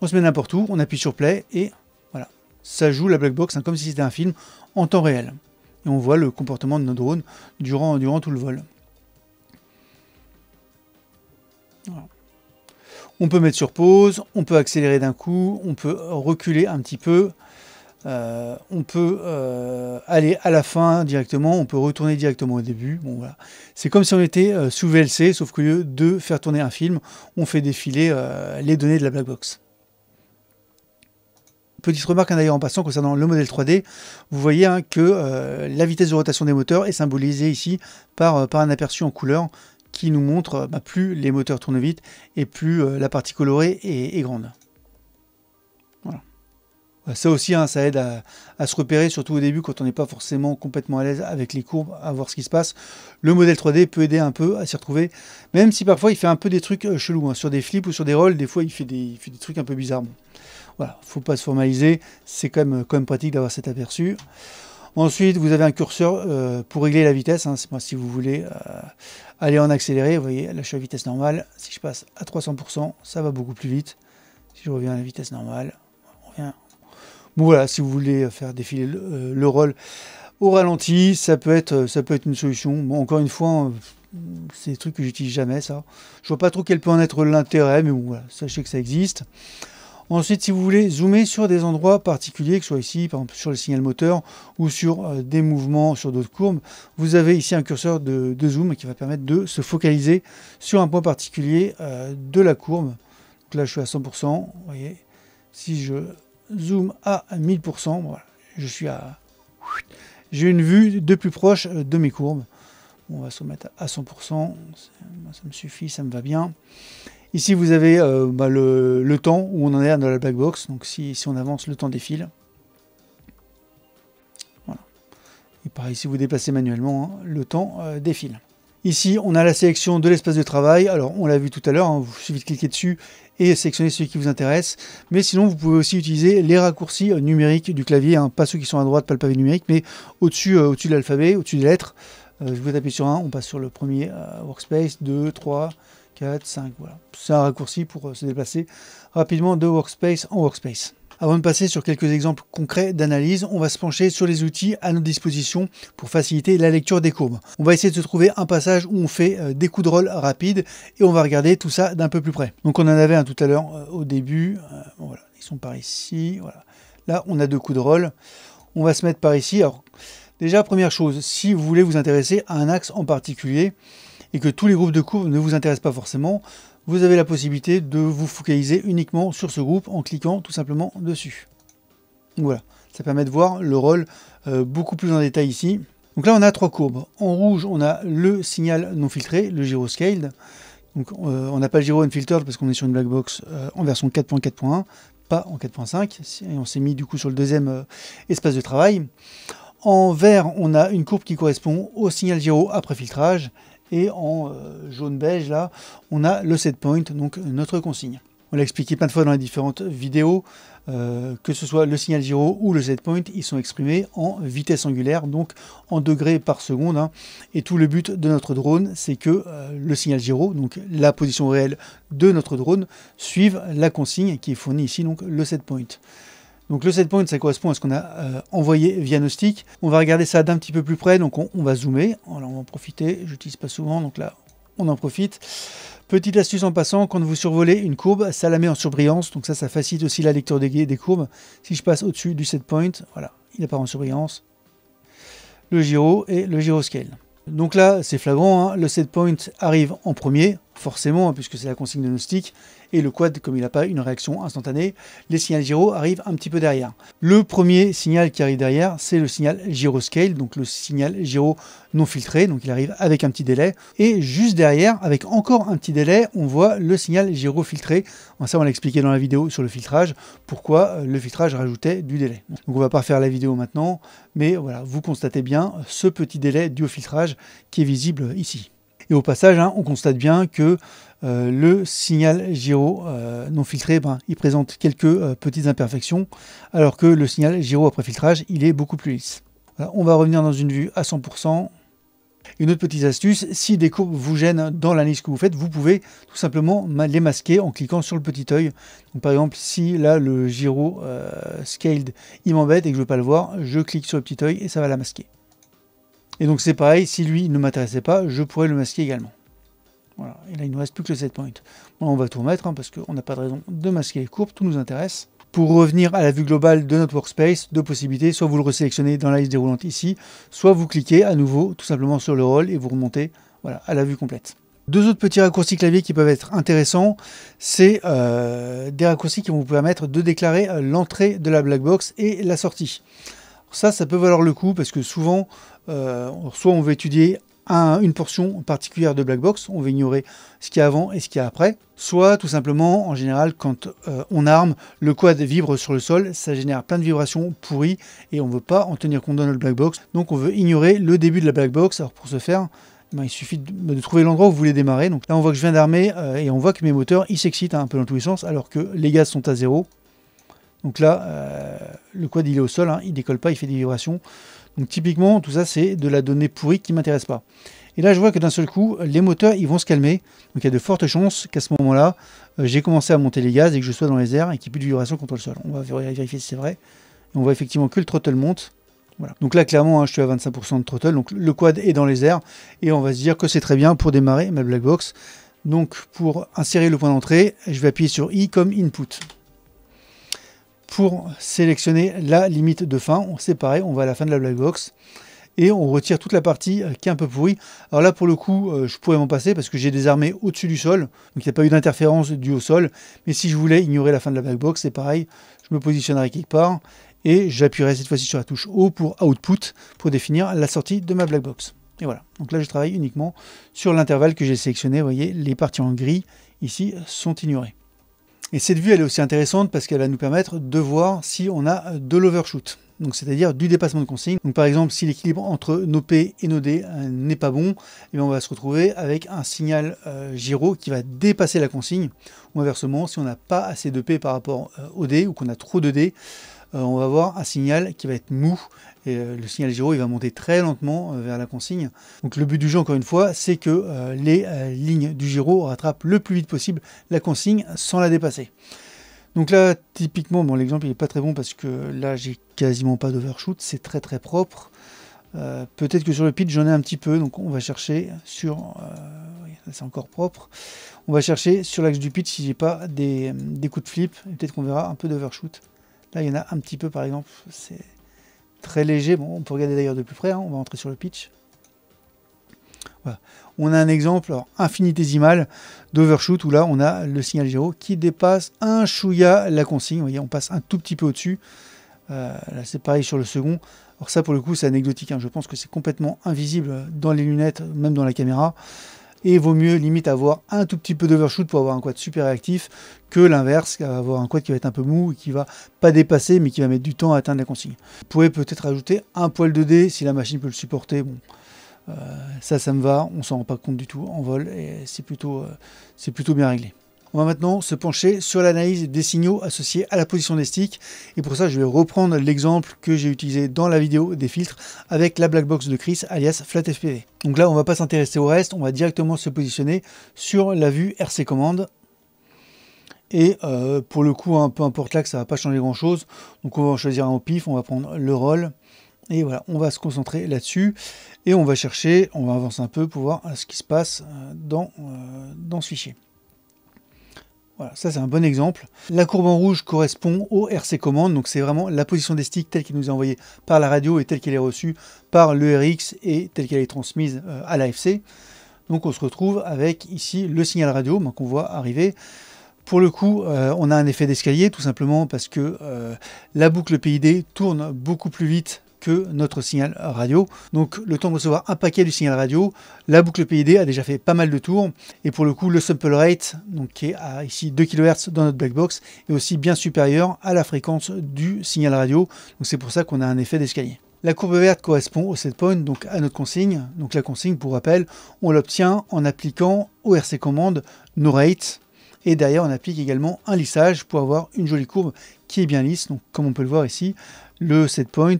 on se met n'importe où, on appuie sur play et voilà, ça joue la black box hein, comme si c'était un film en temps réel. Et on voit le comportement de nos drones durant, durant tout le vol. On peut mettre sur pause, on peut accélérer d'un coup, on peut reculer un petit peu, euh, on peut euh, aller à la fin directement, on peut retourner directement au début. Bon, C'est comme si on était euh, sous VLC, sauf que lieu de faire tourner un film, on fait défiler les données de la black box. Petite remarque hein, d'ailleurs en passant concernant le modèle 3D, vous voyez hein, que la vitesse de rotation des moteurs est symbolisée ici par, par un aperçu en couleur qui nous montre bah, plus les moteurs tournent vite et plus euh, la partie colorée est, grande. Voilà. Bah, ça aussi, hein, ça aide à, se repérer, surtout au début quand on n'est pas forcément complètement à l'aise avec les courbes, à voir ce qui se passe. Le modèle 3D peut aider un peu à s'y retrouver, même si parfois il fait un peu des trucs euh, chelous. Hein, sur des flips ou sur des rolls, des fois il fait des, trucs un peu bizarres. Voilà, faut pas se formaliser, c'est quand même euh, pratique d'avoir cet aperçu. Ensuite, vous avez un curseur euh, pour régler la vitesse. Hein, si vous voulez euh, aller en accéléré, vous voyez, là je suis à vitesse normale. Si je passe à 300%, ça va beaucoup plus vite. Si je reviens à la vitesse normale, on revient. Bon voilà, si vous voulez faire défiler le, euh, rôle au ralenti, ça peut être, ça peut être une solution. Bon, encore une fois, c'est des trucs que j'utilise jamais, ça. Je vois pas trop quel peut en être l'intérêt, mais sachez que ça existe. Ensuite, si vous voulez zoomer sur des endroits particuliers, que ce soit ici, par exemple sur le signal moteur ou sur euh, des mouvements sur d'autres courbes, vous avez ici un curseur de, zoom qui va permettre de se focaliser sur un point particulier euh, de la courbe. Donc là, je suis à 100%. Vous voyez, si je zoome à 1000%, je suis à... J'ai une vue de plus proche euh, de mes courbes. On va se mettre à 100%, ça me suffit, ça me va bien. Ici, vous avez euh, bah, le, temps où on en est dans la black box. Donc, si, on avance, le temps défile. Voilà. Et pareil, si vous déplacez manuellement, hein, le temps euh, défile. Ici, on a la sélection de l'espace de travail. Alors, on l'a vu tout à l'heure, hein, vous suffit de cliquer dessus et sélectionner celui qui vous intéresse. Mais sinon, vous pouvez aussi utiliser les raccourcis euh, numériques du clavier, hein. pas ceux qui sont à droite, pas le pavé numérique, mais au-dessus au-dessus de l'alphabet, au-dessus des lettres. je vous taper sur un, on passe sur le premier workspace, 2, 3, 4, 5, voilà. C'est un raccourci pour euh, se déplacer rapidement de workspace en workspace. Avant de passer sur quelques exemples concrets d'analyse, on va se pencher sur les outils à notre disposition pour faciliter la lecture des courbes. On va essayer de se trouver un passage où on fait euh, des coups de rôle rapides et on va regarder tout ça d'un peu plus près. Donc on en avait un tout à l'heure euh, au début, ils sont par ici, voilà. Là on a deux coups de rôle, on va se mettre par ici. Alors déjà première chose, si vous voulez vous intéresser à un axe en particulier, et que tous les groupes de courbes ne vous intéressent pas forcément, vous avez la possibilité de vous focaliser uniquement sur ce groupe en cliquant tout simplement dessus. voilà, ça permet de voir le rôle euh, beaucoup plus en détail ici. Donc là, on a trois courbes. En rouge, on a le signal non filtré, le gyro scaled. Donc euh, on n'a pas le gyro unfiltered parce qu'on est sur une black box euh, en version 4.4.1, pas en 4.5. Et on s'est mis du coup sur le deuxième espace de travail. En vert, on a une courbe qui correspond au signal gyro après filtrage et en euh, jaune-beige, là, on a le set point, donc euh, notre consigne. On l'a expliqué plein de fois dans les différentes vidéos, euh, que ce soit le signal gyro ou le set point, ils sont exprimés en vitesse angulaire, donc en degrés par seconde. Hein. Et tout le but de notre drone, c'est que le signal gyro, donc la position réelle de notre drone, suive la consigne qui est fournie ici, donc le set point. Donc le point ça correspond à ce qu'on a euh, envoyé via Gnostic. On va regarder ça d'un petit peu plus près, donc on, va zoomer. on va en profiter, j'utilise pas souvent, donc là on en profite. Petite astuce en passant, quand vous survolez une courbe, ça la met en surbrillance, donc ça, ça facilite aussi la lecture des, des courbes. Si je passe au-dessus du set point, voilà, il apparaît en surbrillance. Le gyro et le gyroscale. Donc là, c'est flagrant, hein. Le set point arrive en premier, forcément, hein, puisque c'est la consigne de Gnostic et le quad, comme il n'a pas une réaction instantanée, les signaux gyro arrivent un petit peu derrière. Le premier signal qui arrive derrière, c'est le signal gyroscale, donc le signal gyro non filtré, donc il arrive avec un petit délai. Et juste derrière, avec encore un petit délai, on voit le signal gyro filtré. Ça, on l'a expliqué dans la vidéo sur le filtrage, pourquoi euh, le filtrage rajoutait du délai. Donc on va pas faire la vidéo maintenant, mais voilà, vous constatez bien ce petit délai dû au filtrage qui est visible ici. Et au passage, hein, on constate bien que euh, le signal gyro euh, non filtré, ben, il présente quelques euh, petites imperfections, alors que le signal gyro après filtrage, il est beaucoup plus lisse. on va revenir dans une vue à 100%. Une autre petite astuce, si des courbes vous gênent dans l'analyse que vous faites, vous pouvez tout simplement les masquer en cliquant sur le petit œil. par exemple, si là le gyro scaled il m'embête et que je ne veux pas le voir, je clique sur le petit œil et ça va la masquer. Et donc c'est pareil, si lui ne m'intéressait pas, je pourrais le masquer également. Voilà, et là il nous reste plus que le set point. on va tout remettre hein, parce qu'on n'a pas de raison de masquer les courbes, tout nous intéresse. Pour revenir à la vue globale de notre workspace, deux possibilités, soit vous le resélectionnez dans la liste déroulante ici, soit vous cliquez à nouveau tout simplement sur le rôle et vous remontez voilà, à la vue complète. Deux autres petits raccourcis clavier qui peuvent être intéressants, c'est euh, des raccourcis qui vont vous permettre de déclarer euh, l'entrée de la black box et la sortie. Ça, ça peut valoir le coup parce que souvent, euh, soit on veut étudier une portion particulière de black box, on veut ignorer ce qu'il y a avant et ce qu'il y a après. Soit tout simplement, en général, quand euh, on arme, le quad vibre sur le sol, ça génère plein de vibrations pourries et on ne veut pas en tenir compte dans notre black box. Donc on veut ignorer le début de la black box. Alors pour ce faire, ben, il suffit de, trouver l'endroit où vous voulez démarrer. Donc là on voit que je viens d'armer euh, et on voit que mes moteurs ils s'excitent hein, un peu dans tous les sens alors que les gaz sont à zéro. Donc là, euh, le quad il est au sol, hein, il décolle pas, il fait des vibrations. Donc typiquement, tout ça, c'est de la donnée pourrie qui ne m'intéresse pas. Et là, je vois que d'un seul coup, les moteurs, ils vont se calmer. Donc il y a de fortes chances qu'à ce moment-là, euh, j'ai commencé à monter les gaz et que je sois dans les airs et qu'il n'y ait plus de vibration contre le sol. On va vérifier si c'est vrai. on voit effectivement que le throttle monte. Voilà. Donc là, clairement, hein, je suis à 25% de throttle. Donc le quad est dans les airs. Et on va se dire que c'est très bien pour démarrer ma black box. Donc pour insérer le point d'entrée, je vais appuyer sur I comme input pour sélectionner la limite de fin. C'est pareil, on va à la fin de la black box et on retire toute la partie euh, qui est un peu pourrie. Alors là, pour le coup, euh, je pourrais m'en passer parce que j'ai des armées au-dessus du sol, donc il n'y a pas eu d'interférence due au sol. Mais si je voulais ignorer la fin de la black box, c'est pareil, je me positionnerai quelque part et j'appuierai cette fois-ci sur la touche O pour Output pour définir la sortie de ma black box. Et voilà, donc là je travaille uniquement sur l'intervalle que j'ai sélectionné, vous voyez, les parties en gris ici sont ignorées. Et cette vue, elle est aussi intéressante parce qu'elle va nous permettre de voir si on a de l'overshoot, donc c'est-à-dire du dépassement de consigne. Donc par exemple, si l'équilibre entre nos P et nos D euh, n'est pas bon, eh on va se retrouver avec un signal euh, gyro qui va dépasser la consigne. Ou inversement, si on n'a pas assez de P par rapport aux euh, au D ou qu'on a trop de D, on va avoir un signal qui va être mou et euh, le signal Giro, il va monter très lentement euh, vers la consigne. Donc le but du jeu, encore une fois, c'est que euh, les lignes du Giro rattrapent le plus vite possible la consigne sans la dépasser. Donc là, typiquement, bon, l'exemple n'est pas très bon parce que là, j'ai quasiment pas d'overshoot, c'est très très propre. Peut-être que sur le pitch, j'en ai un petit peu, donc on va chercher sur... c'est encore propre. On va chercher sur l'axe du pitch si j'ai pas des, des, coups de flip. Peut-être qu'on verra un peu d'overshoot. Là, il y en a un petit peu, par exemple. C'est très léger. Bon, on peut regarder d'ailleurs de plus près, hein, on va entrer sur le pitch. On a un exemple infinitésimal d'overshoot où là on a le signal zéro qui dépasse un chouïa la consigne. voyez, on passe un tout petit peu au-dessus. Euh, là c'est pareil sur le second. Alors ça pour le coup c'est anecdotique. Hein. Je pense que c'est complètement invisible dans les lunettes, même dans la caméra. Et vaut mieux limite avoir un tout petit peu d'overshoot pour avoir un quad super réactif que l'inverse, avoir un quad qui va être un peu mou et qui va pas dépasser mais qui va mettre du temps à atteindre la consigne. Vous pouvez peut-être ajouter un poil de D si la machine peut le supporter. Bon, euh, ça, ça me va, on s'en rend pas compte du tout en vol et c'est plutôt, euh, plutôt bien réglé. On va maintenant se pencher sur l'analyse des signaux associés à la position des sticks. Et pour ça, je vais reprendre l'exemple que j'ai utilisé dans la vidéo des filtres avec la black box de Chris alias FlatFPV. Donc là, on va pas s'intéresser au reste, on va directement se positionner sur la vue RC commande. Et euh, pour le coup, un hein, peu importe là que ça va pas changer grand chose. Donc on va choisir un au pif, on va prendre le roll Et voilà, on va se concentrer là-dessus et on va chercher, on va avancer un peu pour voir ce qui se passe euh, dans, euh, dans ce fichier. Voilà, ça c'est un bon exemple. La courbe en rouge correspond au RC commande, donc c'est vraiment la position des sticks telle qu'elle nous est envoyée par la radio et telle qu'elle est reçue par le RX et telle qu'elle est transmise euh, à l'AFC. Donc on se retrouve avec ici le signal radio ben, qu'on voit arriver. Pour le coup, euh, on a un effet d'escalier tout simplement parce que euh, la boucle PID tourne beaucoup plus vite notre signal radio. Donc le temps de recevoir un paquet du signal radio, la boucle PID a déjà fait pas mal de tours, et pour le coup le sample rate, donc qui est à ici 2 kHz dans notre black box, est aussi bien supérieur à la fréquence du signal radio, donc c'est pour ça qu'on a un effet d'escalier. La courbe verte correspond au set point, donc à notre consigne. Donc la consigne, pour rappel, on l'obtient en appliquant au RC commande nos rate. Et derrière, on applique également un lissage pour avoir une jolie courbe qui est bien lisse. Donc comme on peut le voir ici, le set point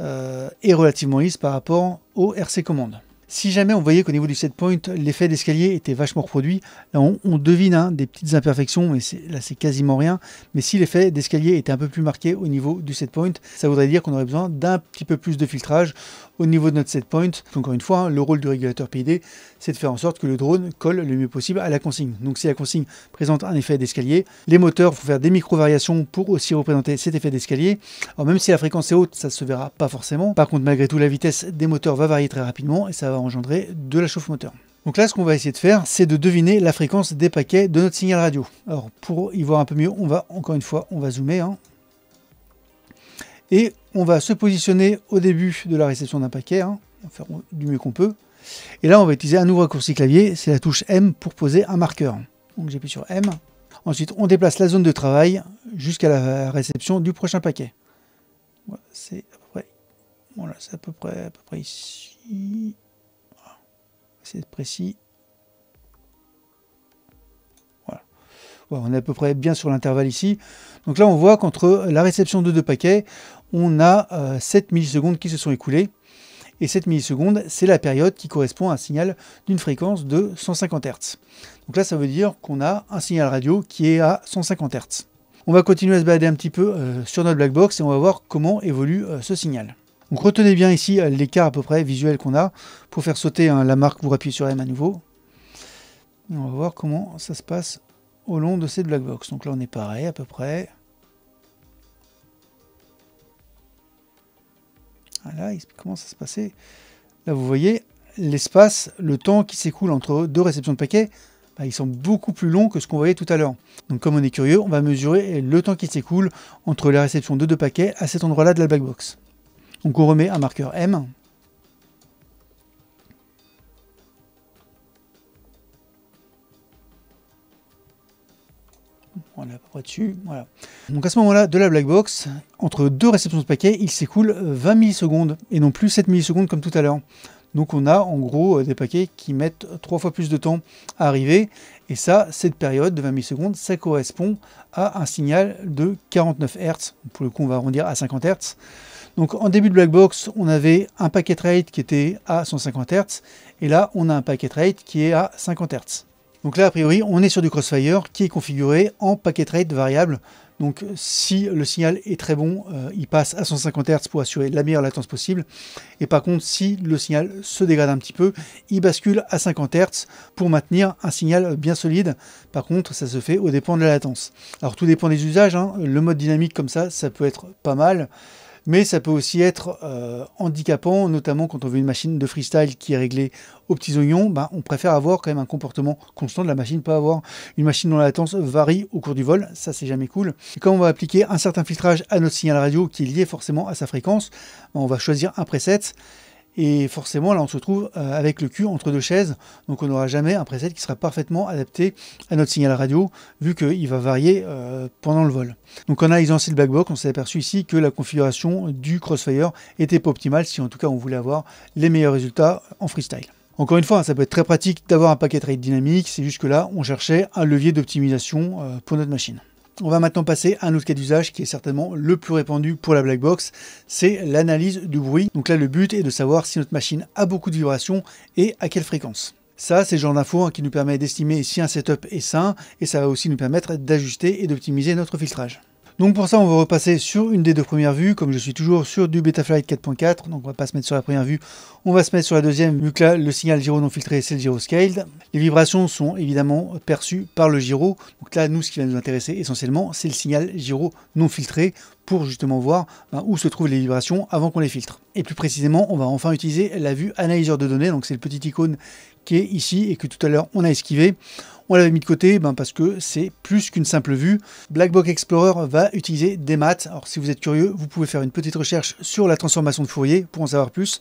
euh, est relativement lisse par rapport au RC commande. Si jamais on voyait qu'au niveau du set point, l'effet d'escalier était vachement reproduit, là on, devine hein, des petites imperfections, mais là c'est quasiment rien. Mais si l'effet d'escalier était un peu plus marqué au niveau du set point, ça voudrait dire qu'on aurait besoin d'un petit peu plus de filtrage. Au niveau de notre set point, encore une fois, le rôle du régulateur PID, c'est de faire en sorte que le drone colle le mieux possible à la consigne. Donc si la consigne présente un effet d'escalier, les moteurs vont faire des micro-variations pour aussi représenter cet effet d'escalier. Alors même si la fréquence est haute, ça se verra pas forcément. Par contre, malgré tout, la vitesse des moteurs va varier très rapidement et ça va engendrer de la chauffe moteur. Donc là, ce qu'on va essayer de faire, c'est de deviner la fréquence des paquets de notre signal radio. Alors, pour y voir un peu mieux, on va, encore une fois, on va zoomer. Hein. Et on va se positionner au début de la réception d'un paquet, hein, on va faire du mieux qu'on peut. Et là, on va utiliser un nouveau raccourci clavier, c'est la touche M pour poser un marqueur. Donc j'appuie sur M. Ensuite, on déplace la zone de travail jusqu'à la réception du prochain paquet. c'est à peu près, voilà, à peu près, à peu près ici. C'est précis. On est à peu près bien sur l'intervalle ici. Donc là, on voit qu'entre la réception de deux paquets, on a 7 euh, millisecondes qui se sont écoulées. Et 7 millisecondes, c'est la période qui correspond à un signal d'une fréquence de 150 Hz. Donc là, ça veut dire qu'on a un signal radio qui est à 150 Hz. On va continuer à se balader un petit peu euh, sur notre black box et on va voir comment évolue euh, ce signal. Donc retenez bien ici l'écart à peu près visuel qu'on a. Pour faire sauter hein, la marque, vous rappuyez sur M à nouveau. on va voir comment ça se passe au long de cette black box. Donc là on est pareil à peu près. Voilà, comment ça se passait. Là, vous voyez, l'espace, le temps qui s'écoule entre deux réceptions de paquets, bah, ils sont beaucoup plus longs que ce qu'on voyait tout à l'heure. Donc comme on est curieux, on va mesurer le temps qui s'écoule entre la réception de deux paquets à cet endroit-là de la black box. Donc on remet un marqueur M, on voilà. Donc à ce moment-là, de la black box, entre deux réceptions de paquets, il s'écoule 20 euh, millisecondes, et non plus 7 millisecondes comme tout à l'heure. Donc on a en gros euh, des paquets qui mettent trois fois plus de temps à arriver, et ça, cette période de 20 millisecondes, ça correspond à un signal de 49 Hz, pour le coup on va arrondir à 50 Hz. Donc en début de black box, on avait un packet rate qui était à 150 Hz, et là on a un paquet rate qui est à 50 Hz. Donc là, a priori, on est sur du Crossfire qui est configuré en packet rate variable. Donc si le signal est très bon, euh, il passe à 150 Hz pour assurer la meilleure latence possible. Et par contre, si le signal se dégrade un petit peu, il bascule à 50 Hz pour maintenir un signal bien solide. Par contre, ça se fait au dépend de la latence. Alors tout dépend des usages. Hein. Le mode dynamique comme ça, ça peut être pas mal mais ça peut aussi être euh, handicapant, notamment quand on veut une machine de freestyle qui est réglée aux petits oignons, ben, on préfère avoir quand même un comportement constant de la machine, pas avoir une machine dont la latence varie au cours du vol, ça c'est jamais cool. Et quand on va appliquer un certain filtrage à notre signal radio qui est lié forcément à sa fréquence, ben, on va choisir un preset et forcément, là, on se retrouve euh, avec le cul entre deux chaises. Donc, on n'aura jamais un preset qui sera parfaitement adapté à notre signal radio, vu qu'il va varier euh, pendant le vol. Donc, en analysant le le box, on s'est aperçu ici que la configuration du Crossfire était pas optimale si, en tout cas, on voulait avoir les meilleurs résultats en freestyle. Encore une fois, hein, ça peut être très pratique d'avoir un paquet raid dynamique, c'est juste que là, on cherchait un levier d'optimisation euh, pour notre machine. On va maintenant passer à un autre cas d'usage qui est certainement le plus répandu pour la black box, c'est l'analyse du bruit. Donc là, le but est de savoir si notre machine a beaucoup de vibrations et à quelle fréquence. Ça, c'est le genre d'info hein, qui nous permet d'estimer si un setup est sain et ça va aussi nous permettre d'ajuster et d'optimiser notre filtrage. Donc pour ça, on va repasser sur une des deux premières vues, comme je suis toujours sur du Betaflight 4.4, donc on va pas se mettre sur la première vue, on va se mettre sur la deuxième, vu que là, le signal gyro non filtré, c'est le gyro scaled. Les vibrations sont évidemment perçues par le gyro, donc là, nous, ce qui va nous intéresser essentiellement, c'est le signal gyro non filtré, pour justement voir ben, où se trouvent les vibrations avant qu'on les filtre. Et plus précisément, on va enfin utiliser la vue analyseur de données, donc c'est le petit icône qui est ici et que tout à l'heure on a esquivé. On l'avait mis de côté ben, parce que c'est plus qu'une simple vue. Blackbox Explorer va utiliser des maths. Alors si vous êtes curieux, vous pouvez faire une petite recherche sur la transformation de Fourier pour en savoir plus.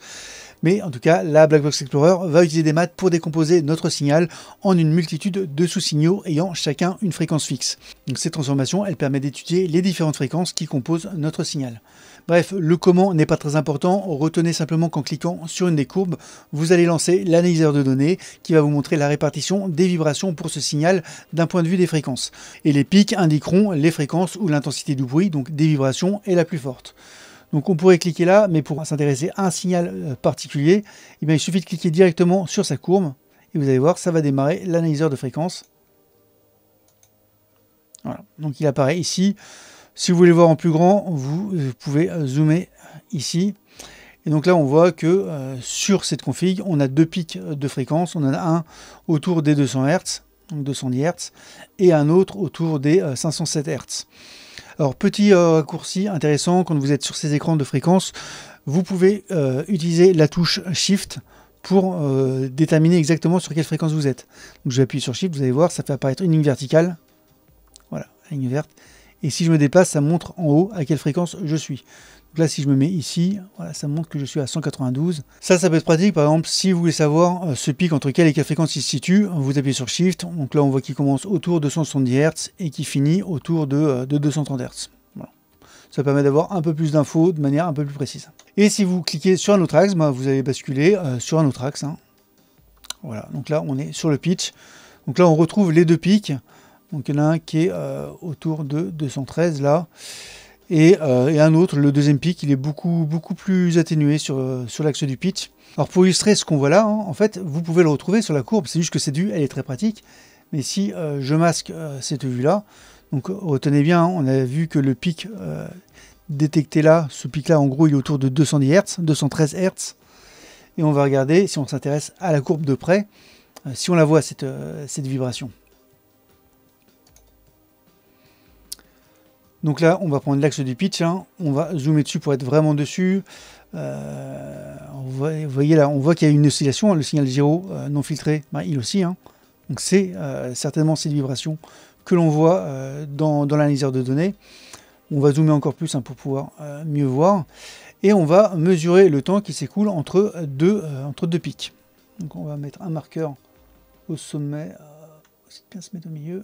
Mais en tout cas, la Blackbox Explorer va utiliser des maths pour décomposer notre signal en une multitude de sous-signaux ayant chacun une fréquence fixe. Donc cette transformation, elle permet d'étudier les différentes fréquences qui composent notre signal. Bref, le comment n'est pas très important. Retenez simplement qu'en cliquant sur une des courbes, vous allez lancer l'analyseur de données qui va vous montrer la répartition des vibrations pour ce signal d'un point de vue des fréquences. Et les pics indiqueront les fréquences où l'intensité du bruit, donc des vibrations, est la plus forte. Donc on pourrait cliquer là, mais pour s'intéresser à un signal euh, particulier, eh il suffit de cliquer directement sur sa courbe et vous allez voir, ça va démarrer l'analyseur de fréquences. Voilà, donc il apparaît ici. Si vous voulez voir en plus grand, vous, pouvez euh, zoomer ici. Et donc là, on voit que euh, sur cette config, on a deux pics de fréquence. On en a un autour des 200 Hz, donc 210 Hz, et un autre autour des 507 euh, Hz. Alors, petit raccourci intéressant, quand vous êtes sur ces écrans de fréquence, vous pouvez utiliser la touche Shift pour déterminer exactement sur quelle fréquence vous êtes. Donc, je vais appuyer sur Shift, vous allez voir, ça fait apparaître une ligne verticale. Voilà, ligne verte et si je me déplace, ça montre en haut à quelle fréquence je suis. Donc là, si je me mets ici, voilà, ça montre que je suis à 192. Ça, ça peut être pratique. Par exemple, si vous voulez savoir euh, ce pic entre quelle et quelle fréquence il se situe, vous appuyez sur Shift. Donc là, on voit qu'il commence autour de 170 Hz et qui finit autour de, 230 euh, Hz. Ça permet d'avoir un peu plus d'infos de manière un peu plus précise. Et si vous cliquez sur un autre axe, ben, vous allez basculer euh, sur un autre axe. Hein. Voilà, donc là, on est sur le pitch. Donc là, on retrouve les deux pics. Donc il y en a un qui est euh, autour de 213 là. Euh, et, un autre, le deuxième pic, il est beaucoup, beaucoup plus atténué sur, euh, sur l'axe du pitch. Alors pour illustrer ce qu'on voit là, hein, en fait, vous pouvez le retrouver sur la courbe, c'est juste que c'est dû, elle est très pratique. Mais si je masque cette vue-là, donc retenez bien, on a vu que le pic détecté là, ce pic-là, en gros, il est autour de 210 Hz, 213 Hz. Et on va regarder, si on s'intéresse à la courbe de près, si on la voit, cette vibration. Donc là, on va prendre l'axe du pitch, hein. on va zoomer dessus pour être vraiment dessus. Euh, vous voyez là, on voit qu'il y a une oscillation, hein, le signal zéro euh, non filtré, bah, il aussi. Hein. Donc c'est euh, certainement cette vibration que l'on voit dans, l'analyseur de données. On va zoomer encore plus pour pouvoir mieux voir. Et on va mesurer le temps qui s'écoule entre deux, entre deux pics. Donc on va mettre un marqueur au sommet, bien au milieu.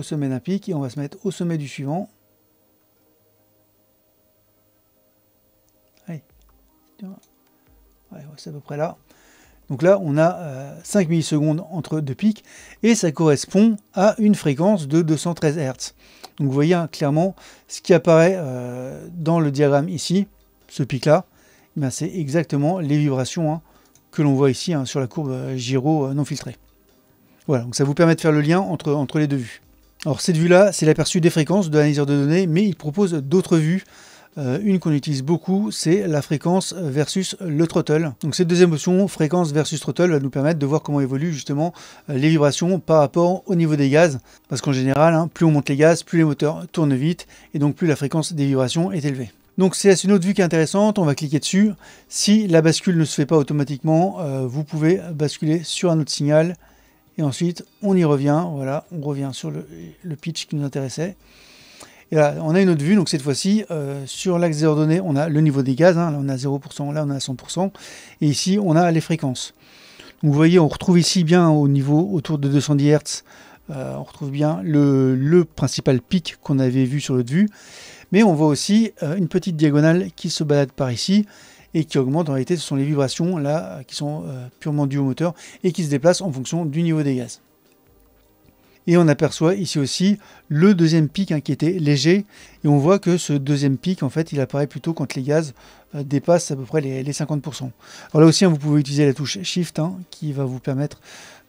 au sommet d'un pic et on va se mettre au sommet du suivant. c'est à peu près là. Donc là, on a 5 euh, millisecondes entre deux pics et ça correspond à une fréquence de 213 Hz. Donc vous voyez hein, clairement ce qui apparaît euh, dans le diagramme ici, ce pic-là, eh c'est exactement les vibrations hein, que l'on voit ici hein, sur la courbe euh, gyro non filtrée. Voilà, donc ça vous permet de faire le lien entre, entre les deux vues. Alors cette vue-là, c'est l'aperçu des fréquences de l'analyseur de données, mais il propose d'autres vues. Euh, une qu'on utilise beaucoup, c'est la fréquence versus le throttle. Donc cette deuxième option, fréquence versus throttle, va nous permettre de voir comment évoluent justement euh, les vibrations par rapport au niveau des gaz. Parce qu'en général, hein, plus on monte les gaz, plus les moteurs tournent vite, et donc plus la fréquence des vibrations est élevée. Donc c'est une autre vue qui est intéressante, on va cliquer dessus. Si la bascule ne se fait pas automatiquement, euh, vous pouvez basculer sur un autre signal et ensuite, on y revient. Voilà, on revient sur le, pitch qui nous intéressait. Et là, on a une autre vue, donc cette fois-ci, euh, sur l'axe des ordonnées, on a le niveau des gaz, hein, là on a 0%, là on a 100%, et ici on a les fréquences. Donc vous voyez, on retrouve ici bien au niveau autour de 210 Hz, euh, on retrouve bien le, le principal pic qu'on avait vu sur l'autre vue, mais on voit aussi euh, une petite diagonale qui se balade par ici, et qui augmente en réalité, ce sont les vibrations là qui sont euh, purement dues au moteur et qui se déplacent en fonction du niveau des gaz. Et on aperçoit ici aussi le deuxième pic hein, qui était léger. Et on voit que ce deuxième pic, en fait, il apparaît plutôt quand les gaz euh, dépassent à peu près les, 50%. Alors là aussi, hein, vous pouvez utiliser la touche Shift hein, qui va vous permettre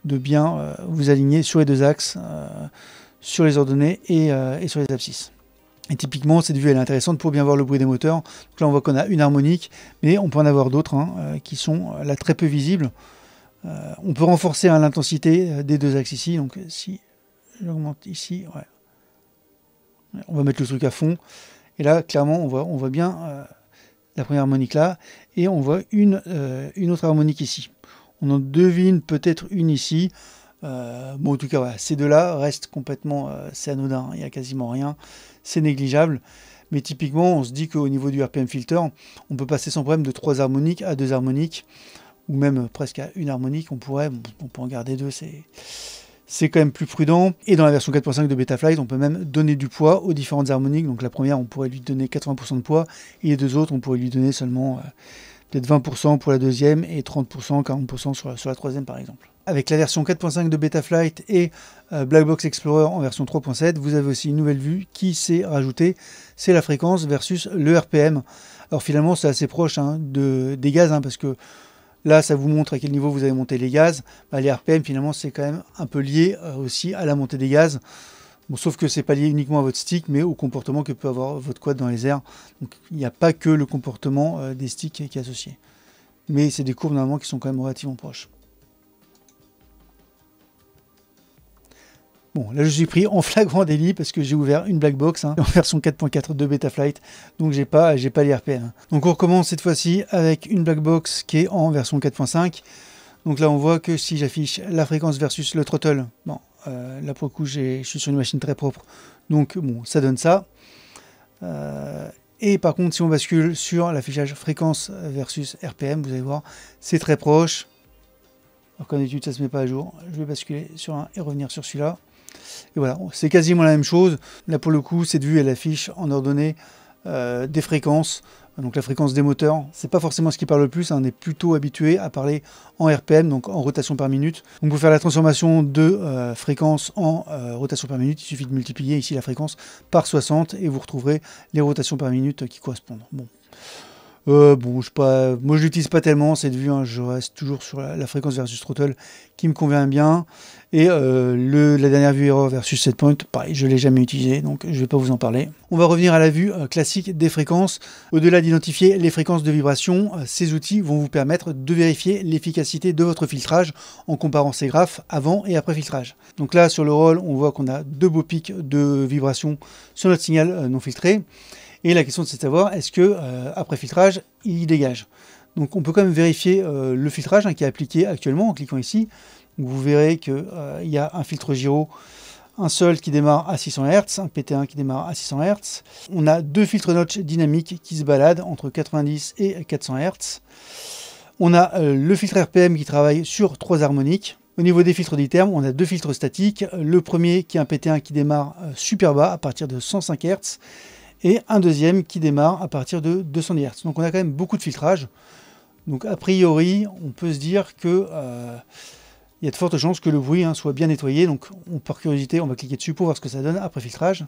de bien euh, vous aligner sur les deux axes, sur les ordonnées et sur les abscisses. Et typiquement, cette vue elle est intéressante pour bien voir le bruit des moteurs. là, on voit qu'on a une harmonique, mais on peut en avoir d'autres hein, euh, qui sont euh, là très peu visibles. Euh, on peut renforcer hein, l'intensité des deux axes ici. Donc si j'augmente ici, on va mettre le truc à fond. Et là, clairement, on voit, on voit bien la première harmonique là, et on voit une, une autre harmonique ici. On en devine peut-être une ici. Euh, bon, en tout cas, ces deux-là restent complètement. Euh, c'est anodin, il n'y a quasiment rien, c'est négligeable. Mais typiquement, on se dit qu'au niveau du RPM filter, on peut passer sans problème de trois harmoniques à deux harmoniques, ou même presque à une harmonique. On pourrait, on peut en garder deux, c'est. quand même plus prudent. Et dans la version 4.5 de Betaflight, on peut même donner du poids aux différentes harmoniques. Donc la première, on pourrait lui donner 80% de poids. Et les deux autres, on pourrait lui donner seulement euh, peut-être 20% pour la deuxième et 30%, 40% sur sur la troisième par exemple avec la version 4.5 de Betaflight et euh, Black Box Explorer en version 3.7, vous avez aussi une nouvelle vue qui s'est rajoutée, c'est la fréquence versus le RPM. Alors finalement c'est assez proche hein, des gaz, hein, parce que là ça vous montre à quel niveau vous avez monté les gaz, bah, les RPM finalement c'est quand même un peu lié euh, aussi à la montée des gaz. sauf que c'est pas lié uniquement à votre stick, mais au comportement que peut avoir votre quad dans les airs. Donc il n'y a pas que le comportement euh, des sticks qui est associé. Mais c'est des courbes normalement qui sont quand même relativement proches. Bon, là je suis pris en flagrant délit parce que j'ai ouvert une black box hein, en version 4.4 de Betaflight, donc j'ai pas, j'ai pas les RPM. Donc on recommence cette fois-ci avec une black box qui est en version 4.5. Donc là on voit que si j'affiche la fréquence versus le throttle, bon, euh, là pour le coup je suis sur une machine très propre, donc bon, ça donne ça. Euh, et par contre si on bascule sur l'affichage fréquence versus RPM, vous allez voir, c'est très proche. Alors comme d'habitude ça se met pas à jour, je vais basculer sur un et revenir sur celui-là. Et voilà, c'est quasiment la même chose. Là, pour le coup, cette vue, elle affiche en ordonnée euh, des fréquences. Donc la fréquence des moteurs, c'est pas forcément ce qui parle le plus, hein. on est plutôt habitué à parler en RPM, donc en rotation par minute. Donc pour faire la transformation de euh, fréquence en euh, rotation par minute, il suffit de multiplier ici la fréquence par 60 et vous retrouverez les rotations par minute qui correspondent. Euh, bon, pas, moi je l'utilise pas tellement cette vue, hein, je reste toujours sur la, fréquence versus throttle qui me convient bien. Et euh, le, la dernière vue error versus setpoint, pareil, je ne l'ai jamais utilisé, donc je ne vais pas vous en parler. On va revenir à la vue euh, classique des fréquences. Au-delà d'identifier les fréquences de vibration, ces outils vont vous permettre de vérifier l'efficacité de votre filtrage en comparant ces graphes avant et après filtrage. Donc là sur le roll, on voit qu'on a deux beaux pics de vibration sur notre signal non filtré. Et la question c'est de savoir est-ce que euh, après filtrage, il y dégage. Donc on peut quand même vérifier euh, le filtrage hein, qui est appliqué actuellement en cliquant ici. vous verrez qu'il euh, y a un filtre gyro un seul qui démarre à 600 Hz, un PT1 qui démarre à 600 Hz. On a deux filtres notch dynamiques qui se baladent entre 90 et 400 Hz. On a le filtre RPM qui travaille sur trois harmoniques. Au niveau des filtres d'ITEM, on a deux filtres statiques. Le premier qui est un PT1 qui démarre super bas à partir de 105 Hz et un deuxième qui démarre à partir de 200 Hz. Donc on a quand même beaucoup de filtrage. Donc a priori, on peut se dire que euh, il y a de fortes chances que le bruit hein, soit bien nettoyé. Donc par curiosité, on va cliquer dessus pour voir ce que ça donne après filtrage.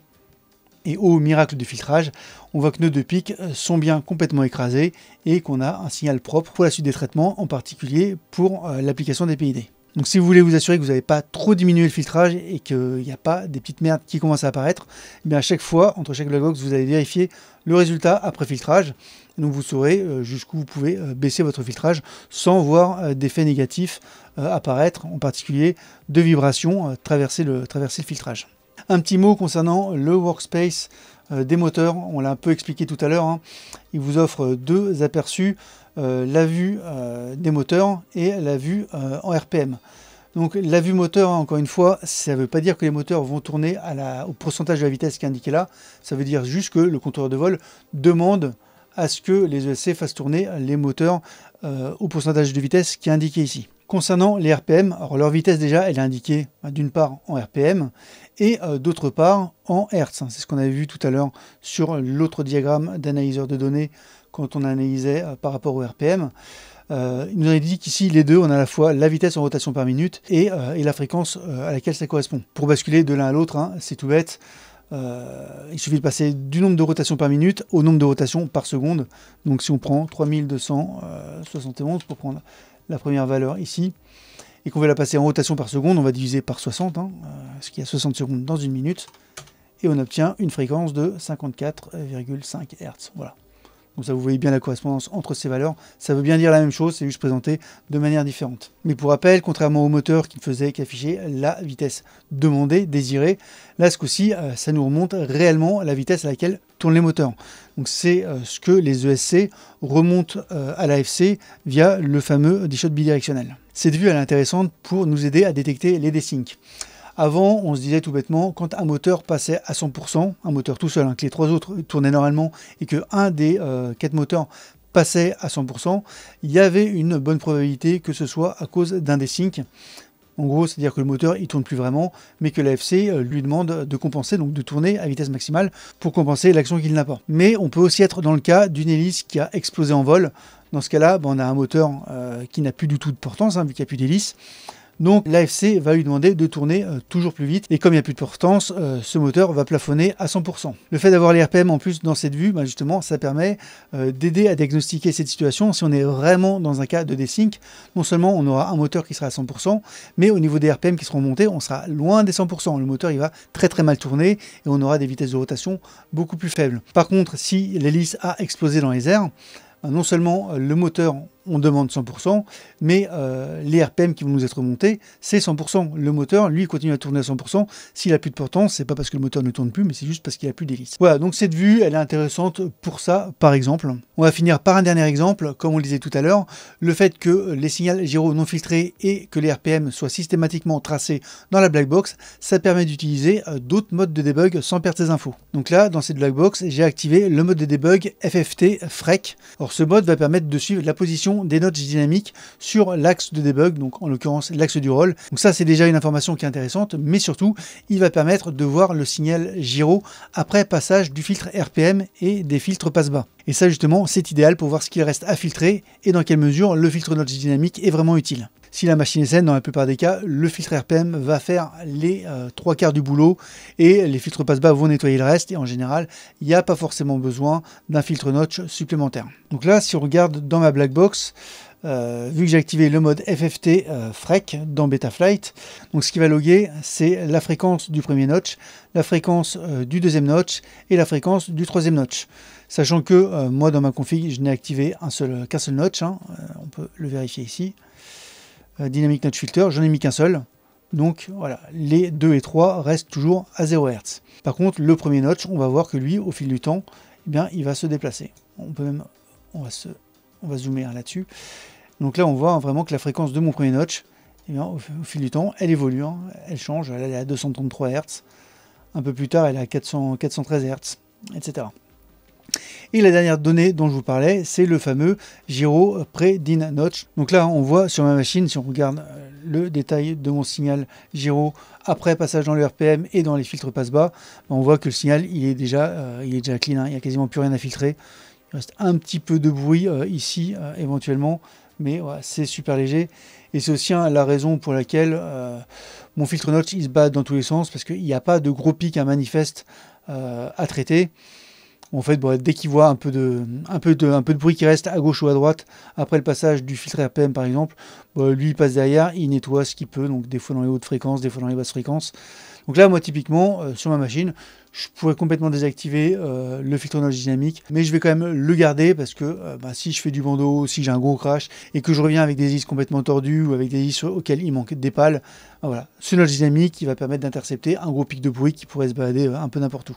Et au miracle du filtrage, on voit que nos deux pics euh, sont bien complètement écrasés et qu'on a un signal propre pour la suite des traitements, en particulier pour euh, l'application des PID. Donc si vous voulez vous assurer que vous n'avez pas trop diminué le filtrage et qu'il n'y a pas des petites merdes qui commencent à apparaître, eh à chaque fois, entre chaque box, vous allez vérifier le résultat après filtrage. Donc vous saurez euh, jusqu'où vous pouvez euh, baisser votre filtrage sans voir euh, d'effets négatifs apparaître, en particulier de vibrations traverser le, filtrage. Un petit mot concernant le workspace des moteurs, on l'a un peu expliqué tout à l'heure, hein. il vous offre deux aperçus euh, la vue euh, des moteurs et la vue euh, en RPM. Donc la vue moteur, encore une fois, ça ne veut pas dire que les moteurs vont tourner à la, au pourcentage de la vitesse qui est indiqué là. Ça veut dire juste que le contrôleur de vol demande à ce que les ESC fassent tourner les moteurs au pourcentage de vitesse qui est indiqué ici. Concernant les RPM, alors leur vitesse déjà, elle est indiquée hein, d'une part en RPM et d'autre part en Hertz. Hein. C'est ce qu'on avait vu tout à l'heure sur l'autre diagramme d'analyseur de données quand on analysait euh, par rapport au RPM. Euh, il nous avait dit qu'ici, les deux, on a à la fois la vitesse en rotation par minute et, euh, la fréquence à laquelle ça correspond. Pour basculer de l'un à l'autre, hein, c'est tout bête. il suffit de passer du nombre de rotations par minute au nombre de rotations par seconde. Donc si on prend 3271 pour prendre la première valeur ici, et qu'on veut la passer en rotation par seconde, on va diviser par 60, hein, ce qui a 60 secondes dans une minute, et on obtient une fréquence de 54,5 Hz. Voilà. Donc ça, vous voyez bien la correspondance entre ces valeurs. Ça veut bien dire la même chose, c'est juste présenté de manière différente. Mais pour rappel, contrairement au moteur qui ne faisait qu'afficher la vitesse demandée, désirée, là, ce coup-ci, euh, ça nous remonte réellement la vitesse à laquelle tournent les moteurs. Donc c'est euh, ce que les ESC remontent euh, à l'AFC via le fameux dishot bidirectionnel. Cette vue, elle est intéressante pour nous aider à détecter les desyncs. Avant, on se disait tout bêtement, quand un moteur passait à 100%, un moteur tout seul, hein, que les trois autres tournaient normalement, et que un des euh, quatre moteurs passait à 100%, il y avait une bonne probabilité que ce soit à cause d'un des syncs. En gros, c'est-à-dire que le moteur ne tourne plus vraiment, mais que l'AFC euh, lui demande de compenser, donc de tourner à vitesse maximale pour compenser l'action qu'il n'a pas. Mais on peut aussi être dans le cas d'une hélice qui a explosé en vol. Dans ce cas-là, ben, on a un moteur euh, qui n'a plus du tout de portance, hein, vu qu'il n'y a plus d'hélice. Donc l'AFC va lui demander de tourner euh, toujours plus vite. Et comme il n'y a plus de portance, euh, ce moteur va plafonner à 100%. Le fait d'avoir les RPM en plus dans cette vue, bah, justement, ça permet euh, d'aider à diagnostiquer cette situation. Si on est vraiment dans un cas de desync, non seulement on aura un moteur qui sera à 100%, mais au niveau des RPM qui seront montés, on sera loin des 100%. Le moteur, il va très très mal tourner et on aura des vitesses de rotation beaucoup plus faibles. Par contre, si l'hélice a explosé dans les airs, bah, non seulement le moteur on demande 100%, mais euh, les RPM qui vont nous être remontés, c'est 100%. Le moteur, lui, continue à tourner à 100%. S'il n'a plus de portance, c'est pas parce que le moteur ne tourne plus, mais c'est juste parce qu'il a plus d'hélice. Voilà, donc cette vue, elle est intéressante pour ça, par exemple. On va finir par un dernier exemple, comme on le disait tout à l'heure, le fait que les signaux gyro non filtrés et que les RPM soient systématiquement tracés dans la black box, ça permet d'utiliser euh, d'autres modes de debug sans perdre ces infos. Donc là, dans cette black box, j'ai activé le mode de debug FFT FREC. Or, ce mode va permettre de suivre la position des notes dynamiques sur l'axe de debug, donc en l'occurrence l'axe du rôle. Donc ça c'est déjà une information qui est intéressante, mais surtout il va permettre de voir le signal gyro après passage du filtre RPM et des filtres passe-bas. Et ça justement c'est idéal pour voir ce qu'il reste à filtrer et dans quelle mesure le filtre notes dynamique est vraiment utile. Si la machine est saine, dans la plupart des cas, le filtre RPM va faire les euh, trois quarts du boulot et les filtres passe-bas vont nettoyer le reste. Et en général, il n'y a pas forcément besoin d'un filtre notch supplémentaire. Donc là, si on regarde dans ma black box, euh, vu que j'ai activé le mode FFT euh, FREC dans Betaflight, donc ce qui va loguer, c'est la fréquence du premier notch, la fréquence du deuxième notch et la fréquence du troisième notch. Sachant que moi, dans ma config, je n'ai activé qu'un seul, notch, hein, on peut le vérifier ici. Euh, Dynamic Notch Filter, j'en ai mis qu'un seul. Donc voilà, les 2 et 3 restent toujours à 0 Hz. Par contre, le premier notch, on va voir que lui, au fil du temps, eh bien, il va se déplacer. On peut même, on va, se, on va zoomer hein, là-dessus. Donc là, on voit hein, vraiment que la fréquence de mon premier notch, eh bien, au, fil du temps, elle évolue, hein, elle change. Elle est à 233 Hz. Un peu plus tard, elle est à 413 Hz, etc. Et la dernière donnée dont je vous parlais, c'est le fameux gyro pré-din notch. Donc là, on voit sur ma machine, si on regarde euh, le détail de mon signal Giro après passage dans le RPM et dans les filtres passe-bas, ben, on voit que le signal, il est déjà, euh, il est déjà clean, hein. il n'y a quasiment plus rien à filtrer. Il reste un petit peu de bruit euh, ici, éventuellement, mais c'est super léger. Et c'est aussi hein, la raison pour laquelle mon filtre notch, il se bat dans tous les sens, parce qu'il n'y a pas de gros pic à manifeste à traiter en fait, dès qu'il voit un peu, de, bruit qui reste à gauche ou à droite, après le passage du filtre RPM par exemple, lui il passe derrière, il nettoie ce qu'il peut, donc des fois dans les hautes fréquences, des fois dans les basses fréquences. Donc là, moi typiquement, euh, sur ma machine, je pourrais complètement désactiver euh, le filtre noise dynamique, mais je vais quand même le garder parce que euh, bah, si je fais du bandeau, si j'ai un gros crash et que je reviens avec des is complètement tordus ou avec des is auxquels il manque des pales, ah, voilà, ce noise dynamique qui va permettre d'intercepter un gros pic de bruit qui pourrait se balader un peu n'importe où.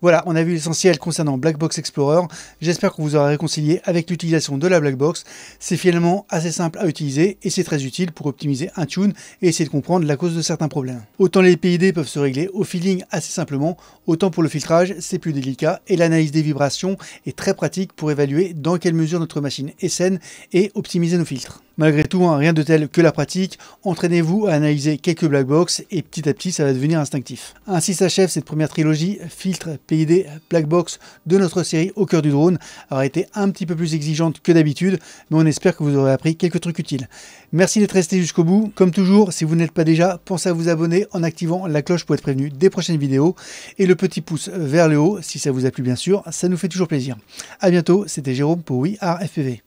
Voilà, on a vu l'essentiel concernant Black Box Explorer. J'espère qu'on vous aura réconcilié avec l'utilisation de la Black Box. C'est finalement assez simple à utiliser et c'est très utile pour optimiser un tune et essayer de comprendre la cause de certains problèmes. Autant les PID peuvent se régler au feeling assez simplement, autant pour le filtrage c'est plus délicat et l'analyse des vibrations est très pratique pour évaluer dans quelle mesure notre machine est saine et optimiser nos filtres. Malgré tout, hein, rien de tel que la pratique. Entraînez-vous à analyser quelques black box et petit à petit, ça va devenir instinctif. Ainsi s'achève cette première trilogie, filtre, PID, black box de notre série Au cœur du drone. été un petit peu plus exigeante que d'habitude, mais on espère que vous aurez appris quelques trucs utiles. Merci d'être resté jusqu'au bout. Comme toujours, si vous n'êtes pas déjà, pensez à vous abonner en activant la cloche pour être prévenu des prochaines vidéos et le petit pouce vers le haut si ça vous a plu bien sûr, ça nous fait toujours plaisir. À bientôt, c'était Jérôme pour Oui rfv.